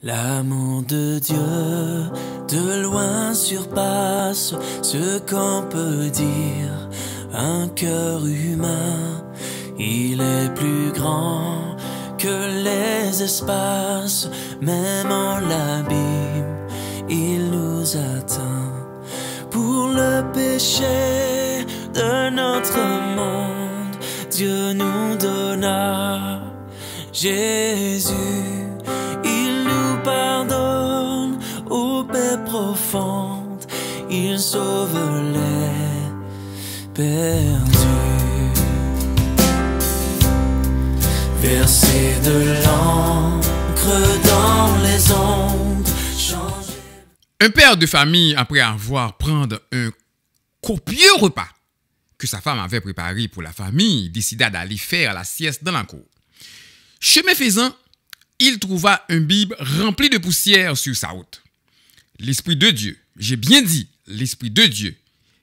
L'amour de Dieu de loin surpasse ce qu'on peut dire un cœur humain. Il est plus grand que les espaces, même en l'abîme, il nous atteint. Pour le péché de notre monde, Dieu nous donna Jésus. profonde, il sauve les perdus. Verser de l'encre dans les ondes. Un père de famille, après avoir prendre un copieux repas que sa femme avait préparé pour la famille, décida d'aller faire la sieste dans la cour. Chemin faisant, il trouva un bib rempli de poussière sur sa route l'Esprit de Dieu, j'ai bien dit l'Esprit de Dieu,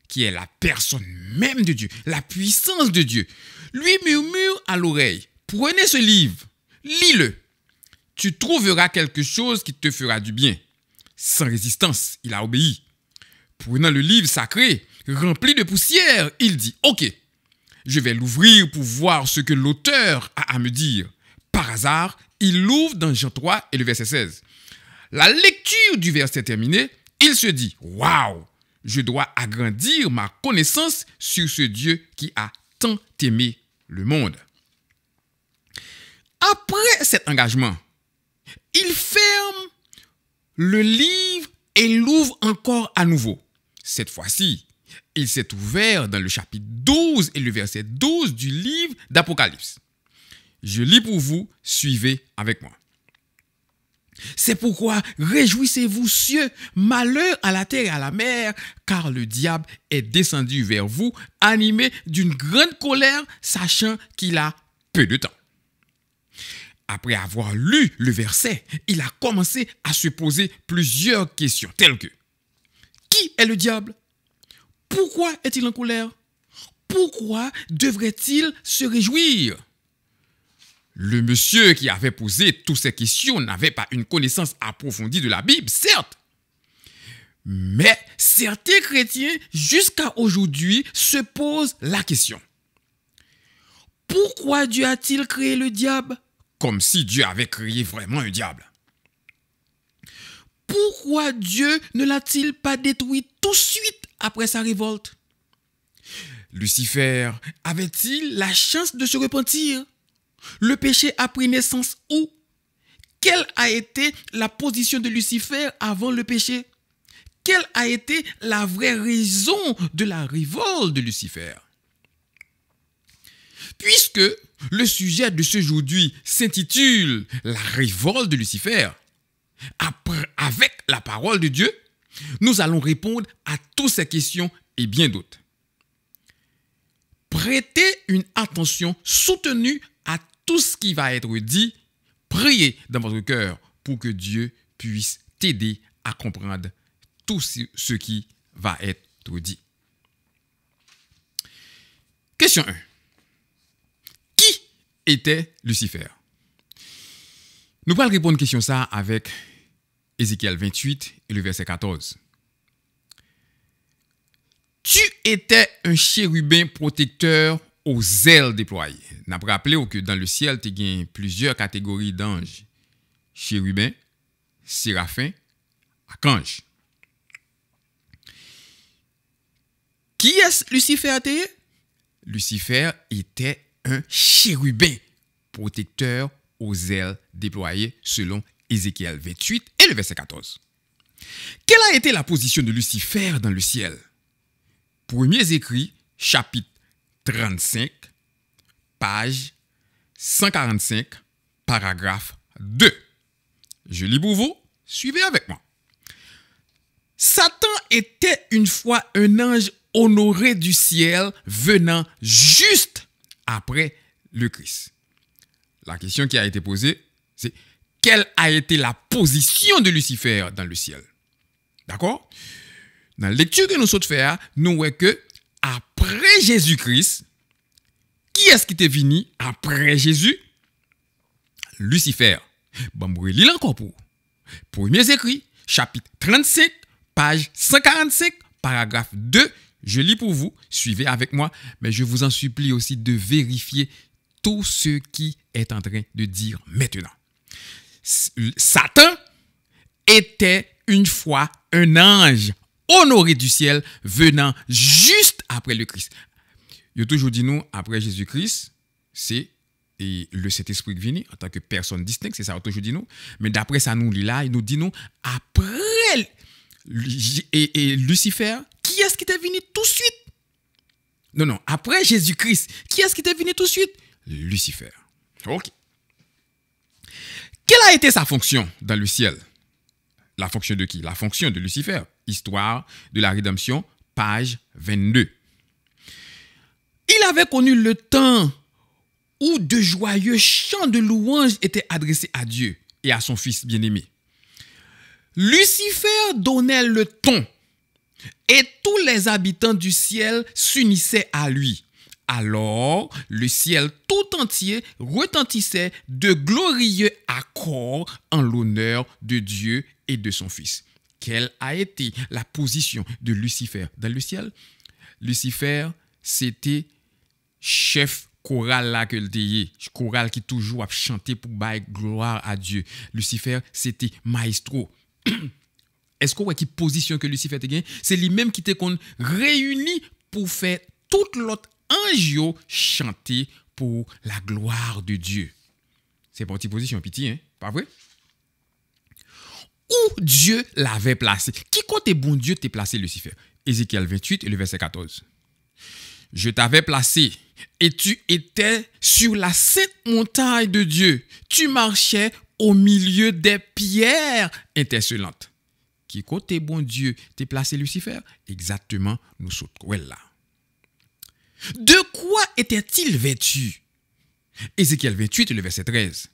qui est la personne même de Dieu, la puissance de Dieu, lui murmure à l'oreille, prenez ce livre, lis-le, tu trouveras quelque chose qui te fera du bien. Sans résistance, il a obéi. Prenant le livre sacré, rempli de poussière, il dit, OK, je vais l'ouvrir pour voir ce que l'auteur a à me dire. Par hasard, il l'ouvre dans Jean 3 et le verset 16 la lecture du verset terminé, il se dit Waouh, je dois agrandir ma connaissance sur ce Dieu qui a tant aimé le monde. Après cet engagement, il ferme le livre et l'ouvre encore à nouveau. Cette fois-ci, il s'est ouvert dans le chapitre 12 et le verset 12 du livre d'Apocalypse. Je lis pour vous, suivez avec moi. C'est pourquoi réjouissez-vous cieux, malheur à la terre et à la mer, car le diable est descendu vers vous, animé d'une grande colère, sachant qu'il a peu de temps. Après avoir lu le verset, il a commencé à se poser plusieurs questions, telles que Qui est le diable Pourquoi est-il en colère Pourquoi devrait-il se réjouir le monsieur qui avait posé toutes ces questions n'avait pas une connaissance approfondie de la Bible, certes. Mais certains chrétiens, jusqu'à aujourd'hui, se posent la question. Pourquoi Dieu a-t-il créé le diable Comme si Dieu avait créé vraiment un diable. Pourquoi Dieu ne l'a-t-il pas détruit tout de suite après sa révolte Lucifer avait-il la chance de se repentir le péché a pris naissance où Quelle a été la position de Lucifer avant le péché Quelle a été la vraie raison de la révolte de Lucifer Puisque le sujet de ce jour-là s'intitule La révolte de Lucifer, avec la parole de Dieu, nous allons répondre à toutes ces questions et bien d'autres. Prêtez une attention soutenue tout ce qui va être dit, priez dans votre cœur pour que Dieu puisse t'aider à comprendre tout ce qui va être dit. Question 1. Qui était Lucifer? Nous allons répondre à question avec Ézéchiel 28 et le verset 14. Tu étais un chérubin protecteur aux ailes déployées. N'a rappelé que dans le ciel, tu as plusieurs catégories d'anges. Chérubins, séraphins, archanges. Qui est Lucifer Lucifer était un chérubin protecteur aux ailes déployées selon Ézéchiel 28 et le verset 14. Quelle a été la position de Lucifer dans le ciel Premier écrits, chapitre 35, page 145, paragraphe 2. Je lis pour vous, suivez avec moi. Satan était une fois un ange honoré du ciel venant juste après le Christ. La question qui a été posée, c'est quelle a été la position de Lucifer dans le ciel D'accord Dans la lecture que nous sommes faire, nous voyons que après Jésus-Christ, qui est-ce qui t'est venu après Jésus? Lucifer. Bon, je lis encore pour. Premier écrit, chapitre 35, page 145, paragraphe 2, je lis pour vous, suivez avec moi, mais je vous en supplie aussi de vérifier tout ce qui est en train de dire maintenant. Satan était une fois un ange honoré du ciel venant juste après le Christ. il a toujours dit non après Jésus-Christ, c'est le Saint-Esprit vient en tant que personne distincte, c'est ça toujours dit nous. Mais d'après ça, nous, là, il nous dit nous, après et, Lucifer, qui est-ce qui est venu tout de suite Non, non, après Jésus-Christ, qui est-ce qui est venu tout de suite Lucifer. OK. Quelle a été sa fonction dans le ciel La fonction de qui La fonction de Lucifer. Histoire de la rédemption page 22. Il avait connu le temps où de joyeux chants de louanges étaient adressés à Dieu et à son Fils bien-aimé. Lucifer donnait le ton et tous les habitants du ciel s'unissaient à lui. Alors le ciel tout entier retentissait de glorieux accords en l'honneur de Dieu et de son Fils quelle a été la position de Lucifer dans le ciel Lucifer, c'était chef chorale là que le chorale qui toujours a chanté pour la gloire à Dieu. Lucifer, c'était maestro. Est-ce qu'on voit qui position que Lucifer a C'est lui-même qui était réuni pour faire toute l'autre anjo chanter pour la gloire de Dieu. C'est parti position, pitié, hein? Pas vrai? où Dieu l'avait placé. Qui côté bon Dieu t'a placé Lucifer Ézéchiel 28 et le verset 14. Je t'avais placé et tu étais sur la sainte montagne de Dieu. Tu marchais au milieu des pierres intercellantes. Qui côté bon Dieu t'a placé Lucifer Exactement, nous sommes là. De quoi était-il vêtu Ézéchiel 28 et le verset 13.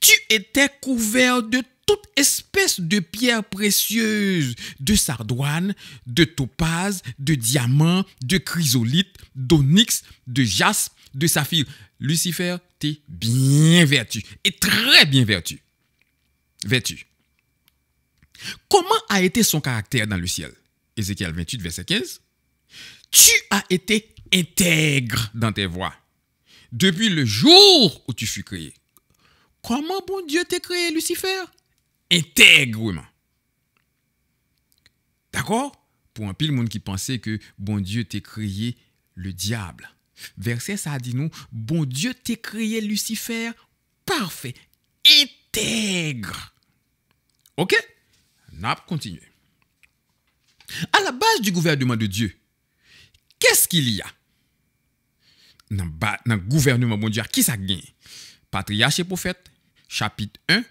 Tu étais couvert de toute espèce de pierres précieuses, de sardoine, de topaz, de diamant, de chrysolite, d'onyx, de jaspe, de saphir. Lucifer, t'es bien vertu et très bien vertu. Vertu. Comment a été son caractère dans le ciel Ézéchiel 28, verset 15. Tu as été intègre dans tes voies depuis le jour où tu fus créé. Comment bon Dieu t'a créé, Lucifer intègrement. D'accord Pour un pile monde qui pensait que bon Dieu t'a créé le diable. Verset ça dit nous, bon Dieu t'a créé Lucifer parfait, intègre. OK N'a continué. À la base du gouvernement de Dieu, qu'est-ce qu'il y a dans le gouvernement Dieu qui ça gagne Patriarche et prophète, chapitre 1,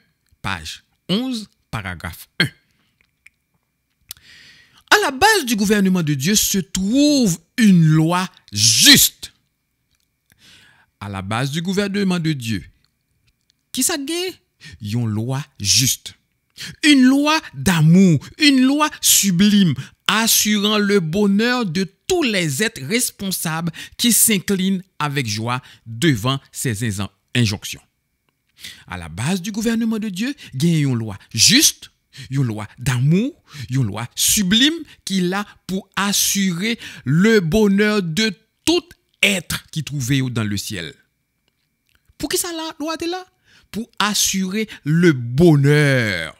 page 11, paragraphe 1. À la base du gouvernement de Dieu se trouve une loi juste. À la base du gouvernement de Dieu, qui s'agit Une loi juste. Une loi d'amour, une loi sublime, assurant le bonheur de tous les êtres responsables qui s'inclinent avec joie devant ces injonctions. À la base du gouvernement de Dieu, il y a une loi juste, une loi d'amour, une loi sublime qu'il a pour assurer le bonheur de tout être qui trouve dans le ciel. Pour qui ça la loi est là Pour assurer le bonheur.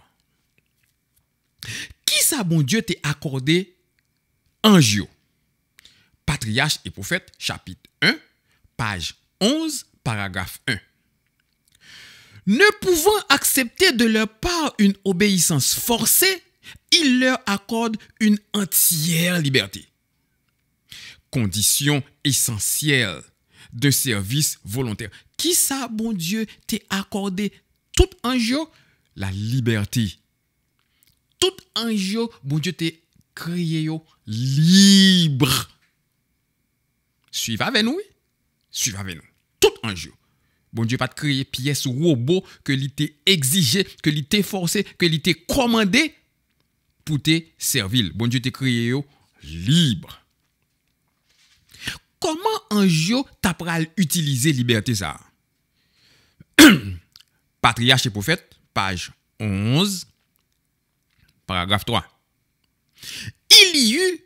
Qui ça, bon Dieu, t'a accordé jour? Patriarche et prophète, chapitre 1, page 11, paragraphe 1. Ne pouvant accepter de leur part une obéissance forcée, il leur accorde une entière liberté. Condition essentielle de service volontaire. Qui ça, bon Dieu, t'a accordé tout un jour La liberté. Tout un jour, bon Dieu t'es créé libre. Suivez avec nous. Suivez avec nous. Tout un jour. Bon Dieu, pas de créer pièce robot que l'été exigé, que l'été forcé, que l'été commandé pour te servir. Bon Dieu, t'es créé libre. Comment un jour t'as utiliser liberté ça? Patriarche et prophète, page 11, paragraphe 3. Il y eut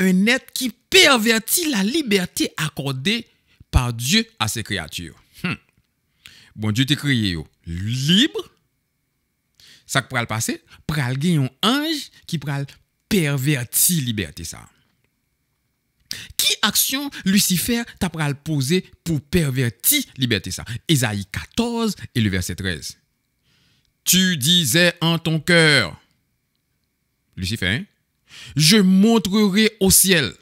un être qui pervertit la liberté accordée par Dieu à ses créatures bon Dieu t'a créé libre, ça qui pral passer, pral gagner un ange qui pral perverti liberté ça. Qui action Lucifer t'a pral poser pour pervertir liberté ça? Ésaïe 14 et le verset 13. Tu disais en ton cœur, Lucifer, hein, je montrerai au ciel,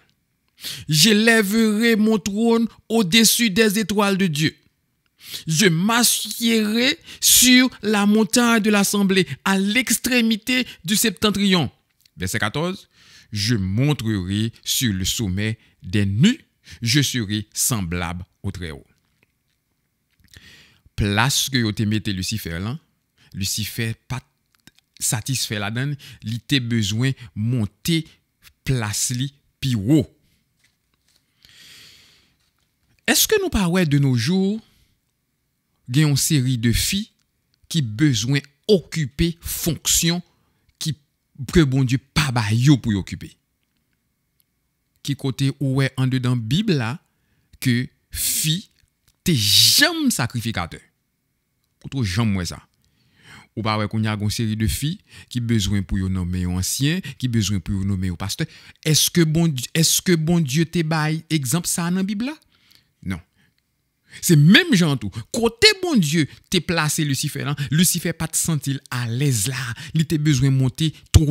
j'élèverai mon trône au-dessus des étoiles de Dieu. Je m'assierai sur la montagne de l'assemblée, à l'extrémité du septentrion. Verset 14. Je montrerai sur le sommet des nus. Je serai semblable au Très-Haut. Place que vous mettez Lucifer là, Lucifer pas satisfait la donne, il était besoin monter place li pi Est-ce que nous parlons de nos jours a en série de filles qui besoin occuper fonction qui que bon Dieu pas bah pour y occuper qui côté ouais en dedans Bible là que fille t'es jamais sacrificateur sont jamais ça ou pas qu'on a une série de filles qui besoin pour nommer aux anciens qui besoin pour les nommer aux pasteurs est-ce que bon est-ce que bon Dieu bail exemple ça en Bible non c'est même gentil, tout. Côté bon Dieu, es placé Lucifer hein. Lucifer pas te sentir à l'aise là. Il était besoin de monter ton.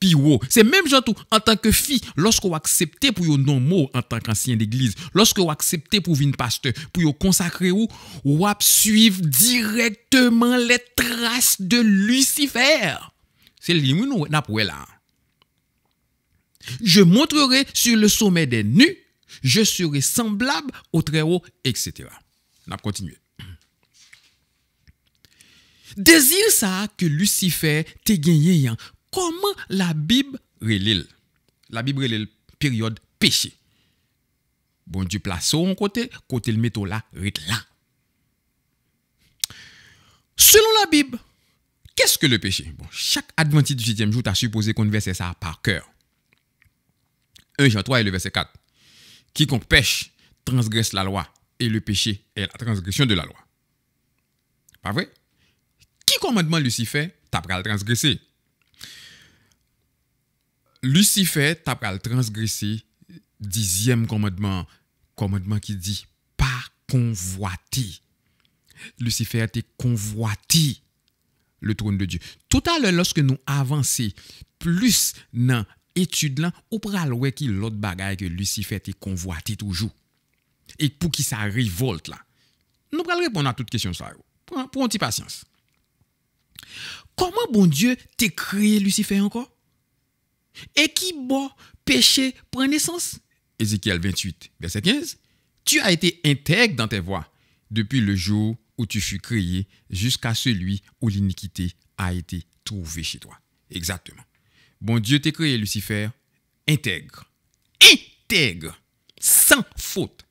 Pio. C'est même gentil en tant que fille, lorsque vous acceptez pour yon non mot en tant qu'ancien d'église, lorsque vous acceptez pour une pasteur, pour vous consacrer ou, ou suivre directement les traces de Lucifer. C'est lui nous là. Je montrerai sur le sommet des nus je serai semblable au Très-Haut, etc. On va continuer. Désir ça que Lucifer te gagné, hein. comment la Bible relève La Bible relève période péché. Bon Dieu place au côté, côté le métaux là, là. Selon la Bible, qu'est-ce que le péché bon, Chaque adventiste du 8e jour, t'a supposé qu'on versait ça par cœur. 1 Jean 3 et le verset 4. Quiconque pêche transgresse la loi et le péché est la transgression de la loi. Pas vrai? Qui commandement Lucifer t'a le transgressé? Lucifer t'a le transgressé dixième commandement, commandement qui dit pas convoiter. Lucifer été convoité le trône de Dieu. Tout à l'heure, lorsque nous avançons plus dans étude là, ou pral wè ki l'autre que Lucifer te convoite toujours Et pour qui sa révolte là. Nous pral répondre à toute question ça. Pour un petit patience. Comment bon Dieu t'a créé Lucifer encore Et qui bon péché prend naissance Ézéchiel 28, verset 15. Tu as été intègre dans tes voies depuis le jour où tu fus créé jusqu'à celui où l'iniquité a été trouvée chez toi. Exactement. Bon Dieu t'a créé Lucifer intègre. Intègre. Sans faute.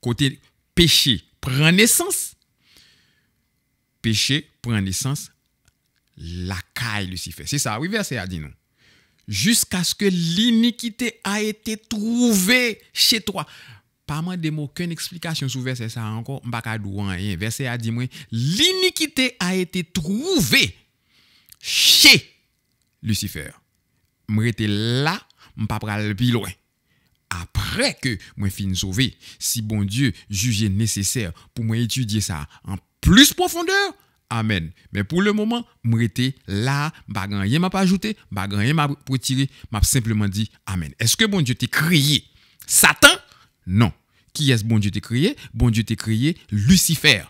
Côté péché prend naissance. Péché prend naissance la caille Lucifer. C'est ça, oui, verset a dit non. Jusqu'à ce que l'iniquité a été trouvée chez toi. Pas moi de mots, qu'une explication sous verset ça encore. Verset a dit moi, l'iniquité a été trouvée chez Lucifer. M'rete là, m'pa pral plus loin. Après que moi fin sauver, si bon Dieu jugeait nécessaire pour moi étudier ça en plus profondeur, Amen. Mais pour le moment, m'rete là, m'a rien m'a pas ajouté, m'a rien m'a retiré, m'a simplement dit Amen. Est-ce que bon Dieu t'a crié Satan Non. Qui est-ce bon Dieu t'a crié Bon Dieu t'a crié Lucifer.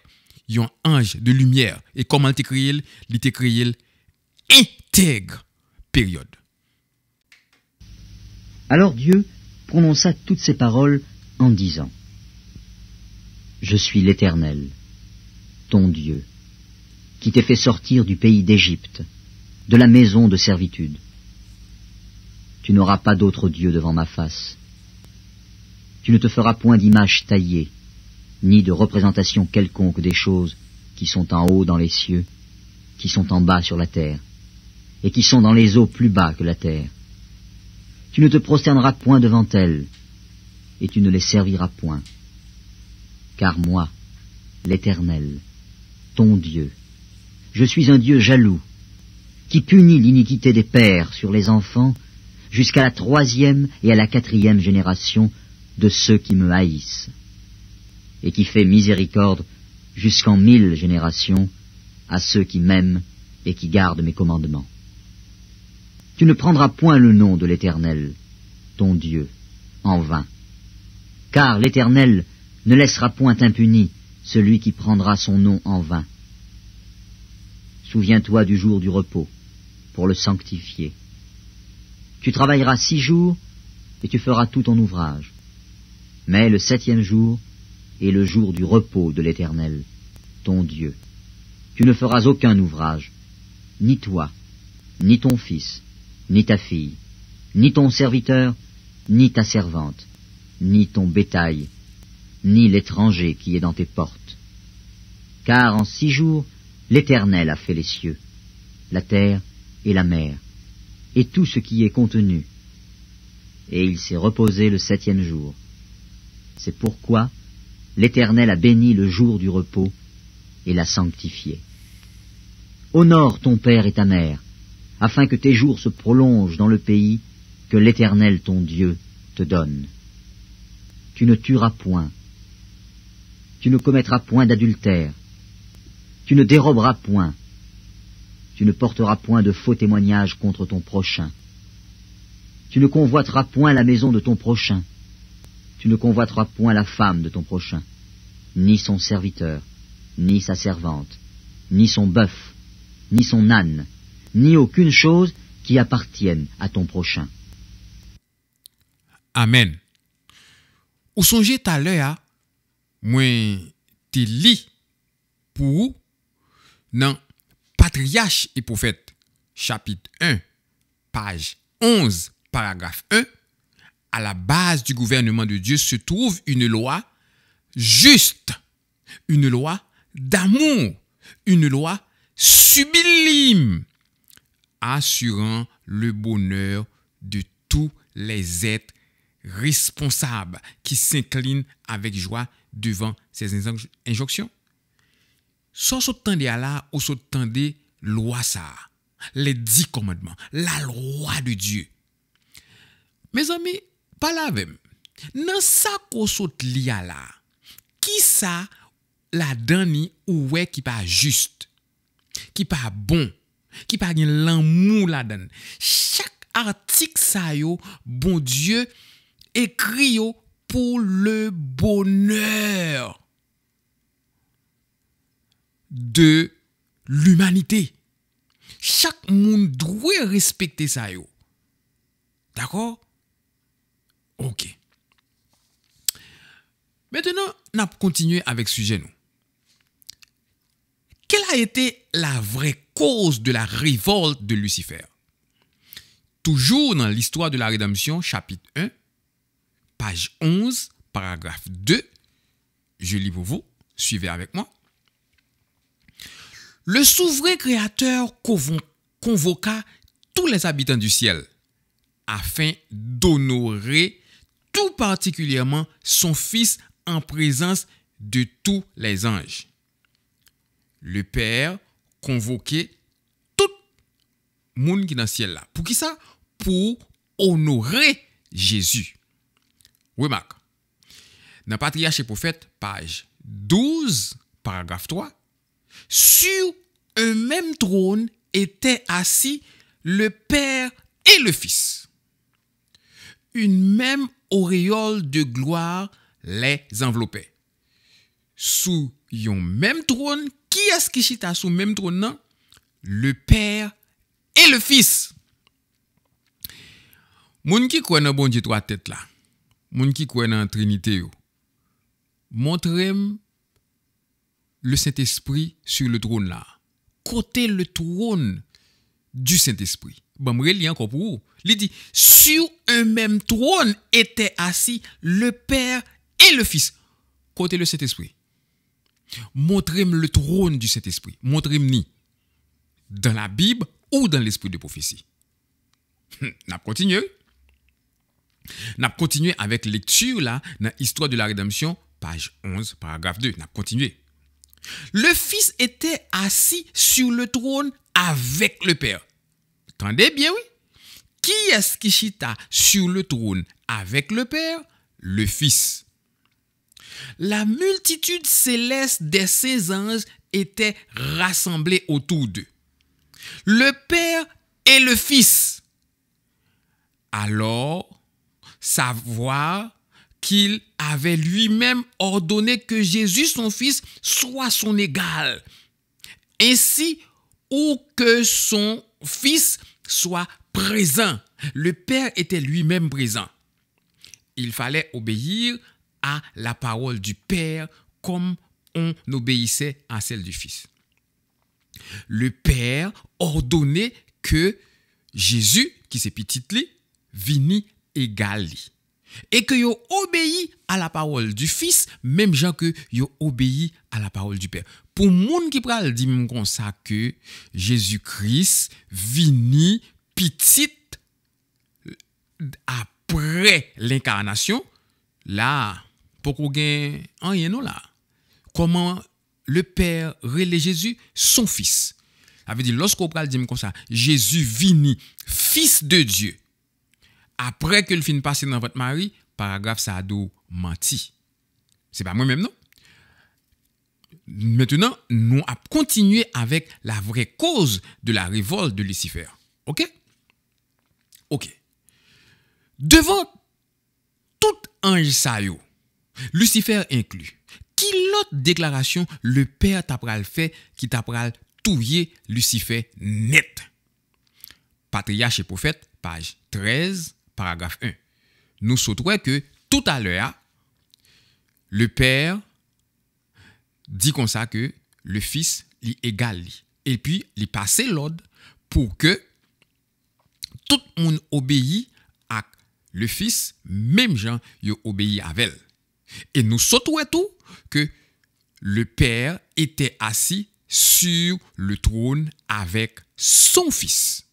un ange de lumière. Et comment t'a crié Il crié intègre. Alors Dieu prononça toutes ces paroles en disant, Je suis l'Éternel, ton Dieu, qui t'ai fait sortir du pays d'Égypte, de la maison de servitude. Tu n'auras pas d'autre Dieu devant ma face. Tu ne te feras point d'image taillée, ni de représentation quelconque des choses qui sont en haut dans les cieux, qui sont en bas sur la terre, et qui sont dans les eaux plus bas que la terre. Tu ne te prosterneras point devant elles, et tu ne les serviras point. Car moi, l'Éternel, ton Dieu, je suis un Dieu jaloux, qui punit l'iniquité des pères sur les enfants jusqu'à la troisième et à la quatrième génération de ceux qui me haïssent, et qui fait miséricorde jusqu'en mille générations à ceux qui m'aiment et qui gardent mes commandements. Tu ne prendras point le nom de l'Éternel, ton Dieu, en vain. Car l'Éternel ne laissera point impuni celui qui prendra son nom en vain. Souviens-toi du jour du repos, pour le sanctifier. Tu travailleras six jours, et tu feras tout ton ouvrage. Mais le septième jour est le jour du repos de l'Éternel, ton Dieu. Tu ne feras aucun ouvrage, ni toi, ni ton fils, ni ta fille, ni ton serviteur, ni ta servante, ni ton bétail, ni l'étranger qui est dans tes portes. Car en six jours, l'Éternel a fait les cieux, la terre et la mer, et tout ce qui est contenu. Et il s'est reposé le septième jour. C'est pourquoi l'Éternel a béni le jour du repos et l'a sanctifié. Honore ton père et ta mère, afin que tes jours se prolongent dans le pays que l'Éternel ton Dieu te donne. Tu ne tueras point, tu ne commettras point d'adultère, tu ne déroberas point, tu ne porteras point de faux témoignages contre ton prochain, tu ne convoiteras point la maison de ton prochain, tu ne convoiteras point la femme de ton prochain, ni son serviteur, ni sa servante, ni son bœuf, ni son âne, ni aucune chose qui appartienne à ton prochain. Amen. Ou songez à l'heure, hein, moi, te lis pour dans Patriarche et Prophète, chapitre 1, page 11, paragraphe 1, à la base du gouvernement de Dieu se trouve une loi juste, une loi d'amour, une loi sublime assurant le bonheur de tous les êtres responsables qui s'inclinent avec joie devant ces injonctions. Sans s'attendre à là ou loi les dix commandements, la loi de Dieu. Mes amis, pas la même. Dans ce qu'on saute là, qui ça la dani ou qui pas juste, qui est bon, qui pa l'amour là la Chaque article ça sa yo, bon Dieu, écrit yo le bonheur de l'humanité. Chaque monde doit respecter ça. yo. d'accord Ok. Maintenant, allons continuer avec sujet sujet. Quelle a été la vraie cause de la révolte de Lucifer. Toujours dans l'histoire de la rédemption, chapitre 1, page 11, paragraphe 2, je lis pour vous, suivez avec moi. Le souverain créateur convoqua tous les habitants du ciel afin d'honorer tout particulièrement son Fils en présence de tous les anges. Le Père convoquer tout monde qui est dans le ciel là. Pour qui ça Pour honorer Jésus. Remarque. Dans Patriarche et Prophète, page 12, paragraphe 3, sur un même trône étaient assis le Père et le Fils. Une même auréole de gloire les enveloppait. Sous un même trône qui est-ce qui chita le même trône Le Père et le Fils. Moun qui croit dans bon trois têtes là. qui croit dans Trinité montrez montrez le Saint-Esprit sur le trône là. Côté le trône du Saint-Esprit. encore pour vous. Il dit, sur un même trône étaient assis le Père et le Fils. Côté le Saint-Esprit. Montrez-moi le trône du Saint-Esprit. Montrez-moi ni dans la Bible ou dans l'esprit de prophétie. Hum, N'a continué. N'a continué avec lecture là dans l'histoire de la rédemption, page 11, paragraphe 2. N'a continué. Le Fils était assis sur le trône avec le Père. Tendez bien, oui. Qui est-ce qui chita sur le trône avec le Père Le Fils. La multitude céleste des saints anges était rassemblée autour d'eux. Le Père et le Fils. Alors, savoir qu'il avait lui-même ordonné que Jésus, son Fils, soit son égal. Ainsi, ou que son Fils soit présent. Le Père était lui-même présent. Il fallait obéir à la parole du Père comme on obéissait à celle du Fils. Le Père ordonnait que Jésus, qui s'est petit li, vini égal Et que yo obéit à la parole du Fils, même gens que yo obéit à la parole du Père. Pour monde qui pral dit comme ça que Jésus-Christ vini petit après l'incarnation, là, pour qu'on gagne rien là. Comment le Père relève Jésus son fils. Ça veut dire, lorsqu'on parle dit comme ça, Jésus vini, fils de Dieu. Après que le film passé dans votre mari, paragraphe ça a menti. C'est pas moi-même, non? Maintenant, nous allons continuer avec la vraie cause de la révolte de Lucifer. OK? OK. Devant tout ange saillot, Lucifer inclus. Qui l'autre déclaration le Père t'apprend le fait qui t'apprend touiller Lucifer net? Patriarche et prophète, page 13, paragraphe 1. Nous sautons que tout à l'heure, le Père dit comme ça que le Fils lui égale. Et puis, il passe l'ordre pour que tout le monde obéit à le Fils, même gens, obéit à elle. Et nous tout que le Père était assis sur le trône avec son Fils.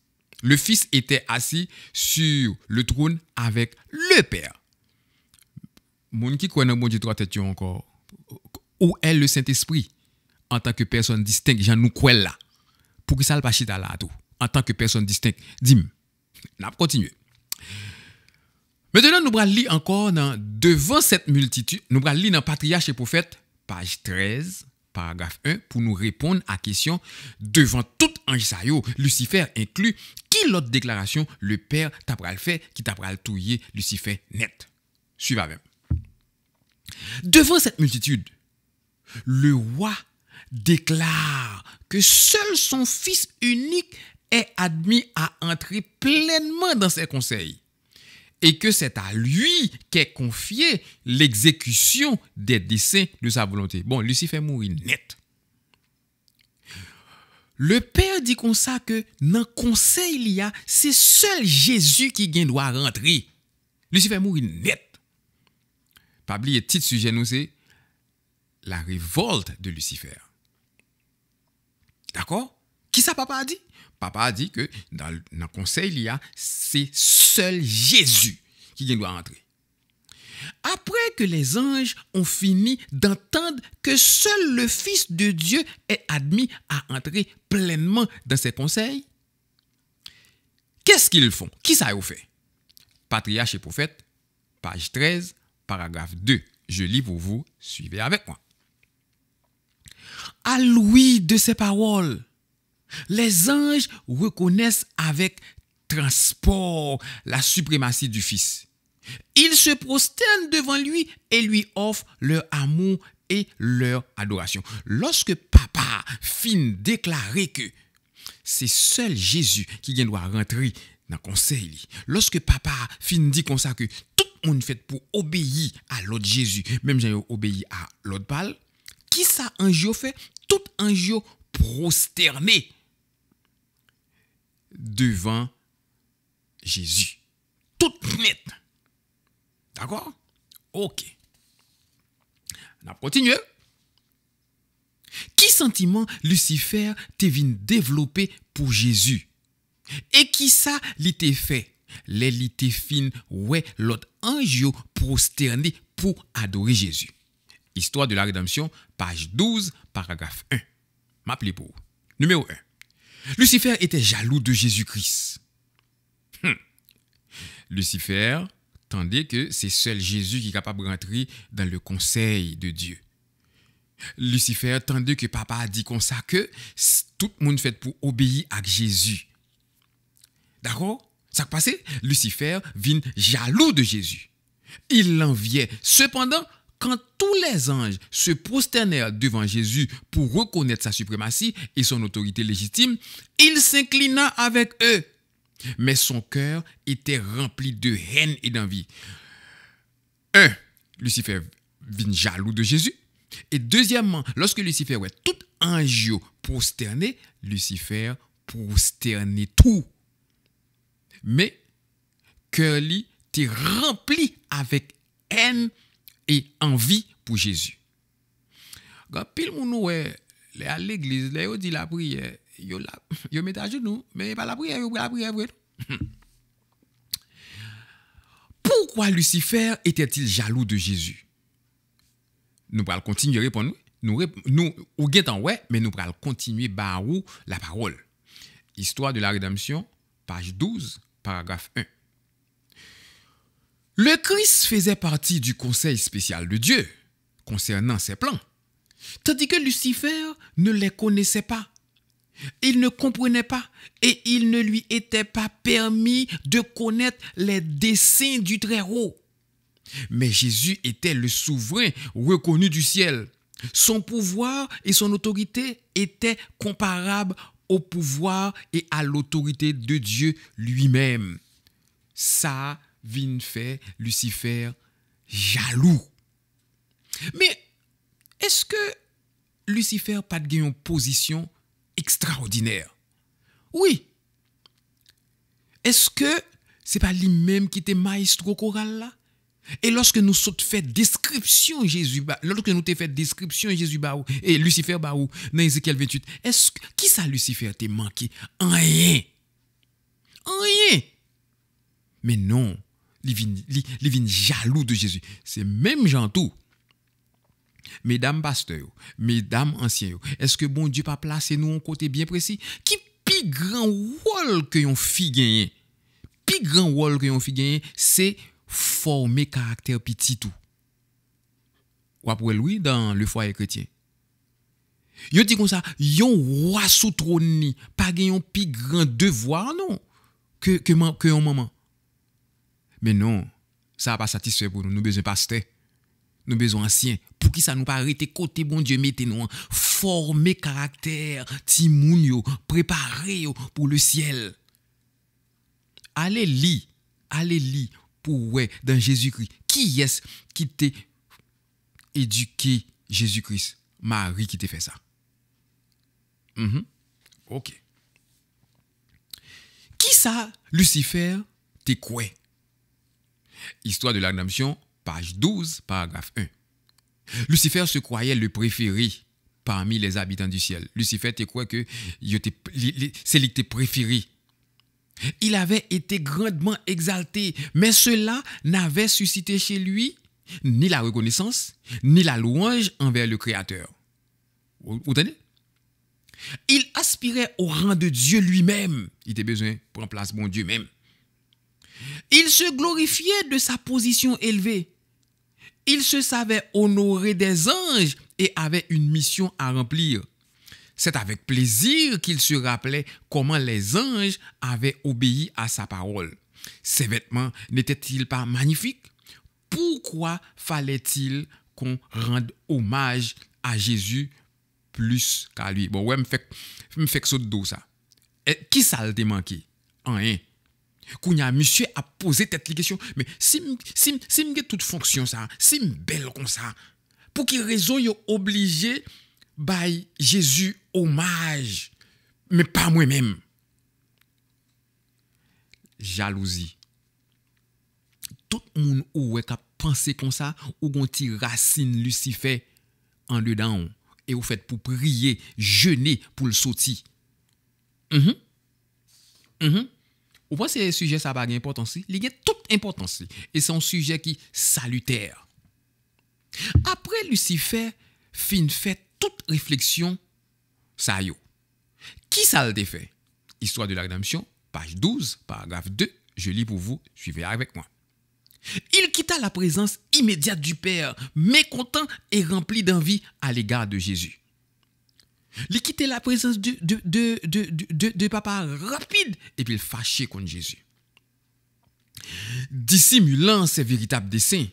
Le Fils était assis sur le trône avec le Père. Moun qui connaît mon Dieu trois encore. Où est le Saint-Esprit en tant que personne distincte, j'en nous quoi là. Pour que ça le pas là En tant que personne distincte, dis-moi. Maintenant, nous allons encore devant cette multitude, nous allons lire dans Patriarche et Prophète, page 13, paragraphe 1, pour nous répondre à la question devant tout ange Lucifer inclus, qui l'autre déclaration le Père tabral fait, qui t'apprend touiller Lucifer net. Suivez même. Devant cette multitude, le roi déclare que seul son fils unique est admis à entrer pleinement dans ses conseils et que c'est à lui qu'est confiée l'exécution des desseins de sa volonté. Bon, Lucifer mourit net. Le Père dit comme ça que dans conseil il y a, c'est seul Jésus qui doit rentrer. Lucifer mourit net. Pas oublier, titre sujet nous c'est la révolte de Lucifer. D'accord Qui ça papa a dit Papa a dit que dans le conseil, il y a, c'est seul Jésus qui doit entrer. Après que les anges ont fini d'entendre que seul le Fils de Dieu est admis à entrer pleinement dans ces conseils, qu'est-ce qu'ils font Qui ça a fait Patriarche et prophète, page 13, paragraphe 2. Je lis pour vous, suivez avec moi. À l'ouïe de ces paroles, les anges reconnaissent avec transport la suprématie du Fils. Ils se prosternent devant lui et lui offrent leur amour et leur adoration. Lorsque papa fin déclarer que c'est seul Jésus qui vient doit rentrer dans le conseil. Lorsque papa fin dit comme ça que tout le monde fait pour obéir à l'autre Jésus, même j'ai obéi à l'autre pâle, qui ça un jour fait Tout un jour prosterné devant Jésus. Tout net. D'accord Ok. On a continué. Qui sentiment Lucifer te développé développer pour Jésus? Et qui ça l'était fait? L'élite ouais, fin ouais, l'autre Jésus. prosterné Histoire de la rédemption, page 12, paragraphe 1. M'appelez pour Numéro numéro 1. Lucifer était jaloux de Jésus-Christ. Hum. Lucifer tandis que c'est seul Jésus qui est capable de rentrer dans le conseil de Dieu. Lucifer tandis que papa a dit comme ça que tout le monde fait pour obéir à Jésus. D'accord Ça a passé, Lucifer vint jaloux de Jésus. Il l'enviait. Cependant, quand tous les anges se prosternèrent devant Jésus pour reconnaître sa suprématie et son autorité légitime, il s'inclina avec eux. Mais son cœur était rempli de haine et d'envie. Un, Lucifer vint jaloux de Jésus. Et deuxièmement, lorsque Lucifer ouais, tout angio prosterné, Lucifer prosterné tout. Mais cœur était rempli avec haine et envie pour Jésus. Quand pile moun est à l'église, les dit la prière, yo la yo met à genoux, mais pas la prière, yo la prière vrai. Pourquoi Lucifer était-il jaloux de Jésus Nous allons continuer à répondre. Nous, nous, ou en ouais, mais nous allons continuer à la parole. Histoire de la rédemption, page 12, paragraphe 1. Le Christ faisait partie du conseil spécial de Dieu concernant ses plans, tandis que Lucifer ne les connaissait pas. Il ne comprenait pas et il ne lui était pas permis de connaître les desseins du Très-Haut. Mais Jésus était le souverain reconnu du ciel. Son pouvoir et son autorité étaient comparables au pouvoir et à l'autorité de Dieu lui-même. Ça, vin fait Lucifer jaloux. Mais est-ce que Lucifer pas de une position extraordinaire? Oui. Est-ce que c'est pas lui-même qui était maestro choral là? Et lorsque nous sommes fait description Jésus, lorsque nous fait description Jésus baou, et Lucifer baou, dans Ézéchiel 28, est-ce qui ça Lucifer t'est manqué? En rien. En rien. Mais non, les viennent jaloux de Jésus. C'est même gens tout. Mesdames pasteurs, mesdames anciens, est-ce que bon Dieu pas placé nous en côté bien précis Qui plus grand rôle que yon gagner, le plus grand rôle que yon fille gagner, c'est former caractère petit tout. Ou après lui dans le foyer chrétien. Yo dit comme ça, yon roi sous trône, pas gagne yon grand devoir non que que que yon maman. Mais non, ça pas satisfait pour nous nous. Nous pasteur besoin nous Pour pour Pour ça ça pas arrêter Côté bon Dieu, mettez-nous an, forme caractère, timoun yo, pour le ciel. allez li, allez, li Pour ouais, Jésus-Christ. Qui est-ce qui t'a éduqué Jésus-Christ? Marie qui t'a fait ça. Mhm. Ok. Qui ça? Lucifer t'es quoi? Histoire de la rédemption, page 12, paragraphe 1. Lucifer se croyait le préféré parmi les habitants du ciel. Lucifer te croit que c'est lui préféré. Il avait été grandement exalté, mais cela n'avait suscité chez lui ni la reconnaissance, ni la louange envers le Créateur. Vous tenez Il aspirait au rang de Dieu lui-même. Il était besoin pour en place Dieu même. Il se glorifiait de sa position élevée. Il se savait honoré des anges et avait une mission à remplir. C'est avec plaisir qu'il se rappelait comment les anges avaient obéi à sa parole. Ses vêtements n'étaient-ils pas magnifiques Pourquoi fallait-il qu'on rende hommage à Jésus plus qu'à lui Bon, ouais, me fait, me fait dos, qui ça le manqué Rien il monsieur a posé cette question, Mais si si si toute fonction ça, si belle comme ça, pour qui raison yo obligé by Jésus hommage, mais pas moi-même. Jalousie. Tout le monde ou a pensé comme ça, ou gonti racine Lucifer en dedans et vous faites pour prier, jeûner pour le sortir. Mhm. Mhm. Ou pas c'est sujet ça pas d'importance, il a toute importance et c'est un sujet qui salutaire. Après Lucifer fin fait toute réflexion ça yo. Qui ça le fait Histoire de la rédemption, page 12, paragraphe 2, je lis pour vous, suivez avec moi. Il quitta la présence immédiate du Père, mécontent et rempli d'envie à l'égard de Jésus. Il quittait la présence de, de, papa rapide et puis il fâché contre Jésus. Dissimulant ses véritables desseins,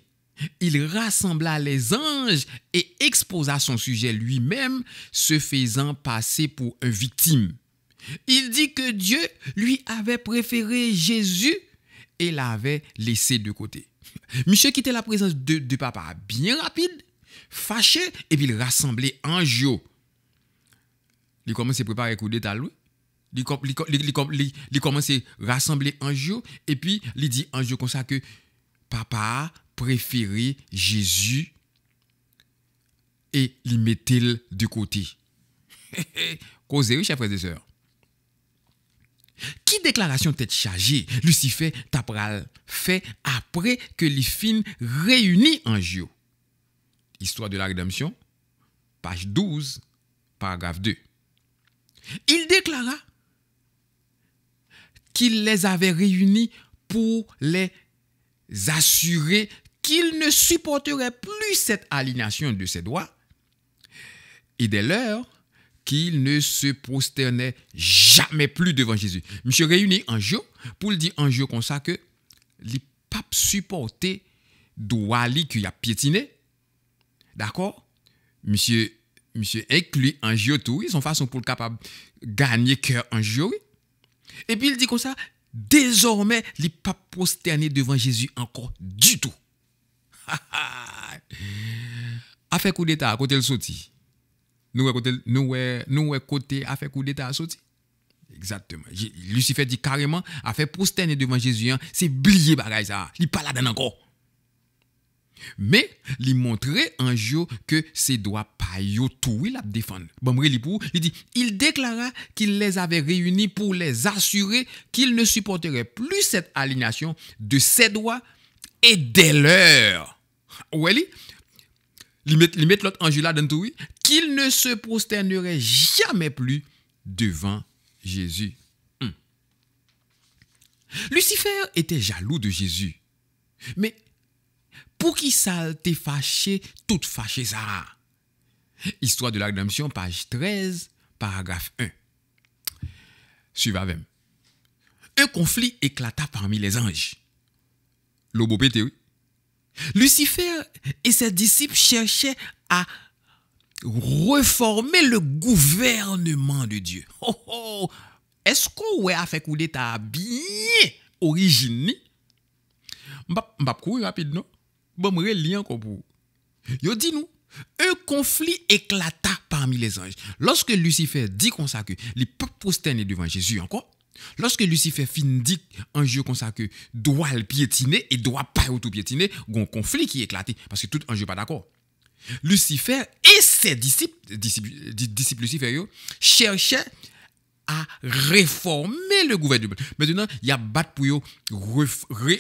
il rassembla les anges et exposa son sujet lui-même, se faisant passer pour une victime. Il dit que Dieu lui avait préféré Jésus et l'avait laissé de côté. Monsieur quittait la présence de, papa bien rapide, fâché, et puis il rassemblait Angio il commence à préparer coup d'état, lui. Il commence à rassembler jour. Et puis, il dit jour comme ça que papa préférait Jésus et il mettait de côté. Causez, chers frères et sœurs. déclaration déclaration être chargé, Lucifer fait après que les filles réunissent en jour. Histoire de la rédemption, page 12, paragraphe 2. Il déclara qu'il les avait réunis pour les assurer qu'il ne supporterait plus cette aliénation de ses droits et dès lors qu'il ne se prosternait jamais plus devant Jésus. Monsieur réunit jour, pour le dire jour comme ça que les papes supportaient droit qu'il a piétiné. D'accord Monsieur monsieur inclut un jeu tout, sont façon pour le capable gagner cœur en jeu. Et puis il dit comme ça, désormais, il n'est pas posterné devant Jésus encore du tout. a fait coup d'état, à côté le sorti. Nous, à côté, nous, nous, côté, a fait coup d'état, à Exactement. Lucifer dit carrément, a fait posterner devant Jésus, hein. c'est blier bagaille ça. Il n'est pas là-dedans encore. Mais lui montrer un jour que ses doigts paillotouillent tout il il dit, il déclara qu'il les avait réunis pour les assurer qu'il ne supporterait plus cette alignation de ses doigts et des leurs. Ou elle, il met, l'autre Angela là dans tout, qu'il ne se prosternerait jamais plus devant Jésus. Hmm. Lucifer était jaloux de Jésus. Mais pour qui ça te fâché, tout fâché ça? Histoire de la rédemption, page 13, paragraphe 1. même Un conflit éclata parmi les anges. Lobo oui. Lucifer et ses disciples cherchaient à reformer le gouvernement de Dieu. Oh, oh. Est-ce qu'on a fait coup d'état bien originé? M'a vais rapide, non? Bon, me lien encore pour. Yo dit nous, un conflit éclata parmi les anges. Lorsque Lucifer dit comme ça que les pas devant Jésus encore, lorsque Lucifer finit dit un jeu comme ça doit le piétiner et doit pas tout piétiner, un conflit qui éclate. parce que tout un jeu pas d'accord. Lucifer et ses disciples, disciples, disciples Lucifer, cherchaient à réformer le gouvernement. Maintenant, il y a battre pour réformer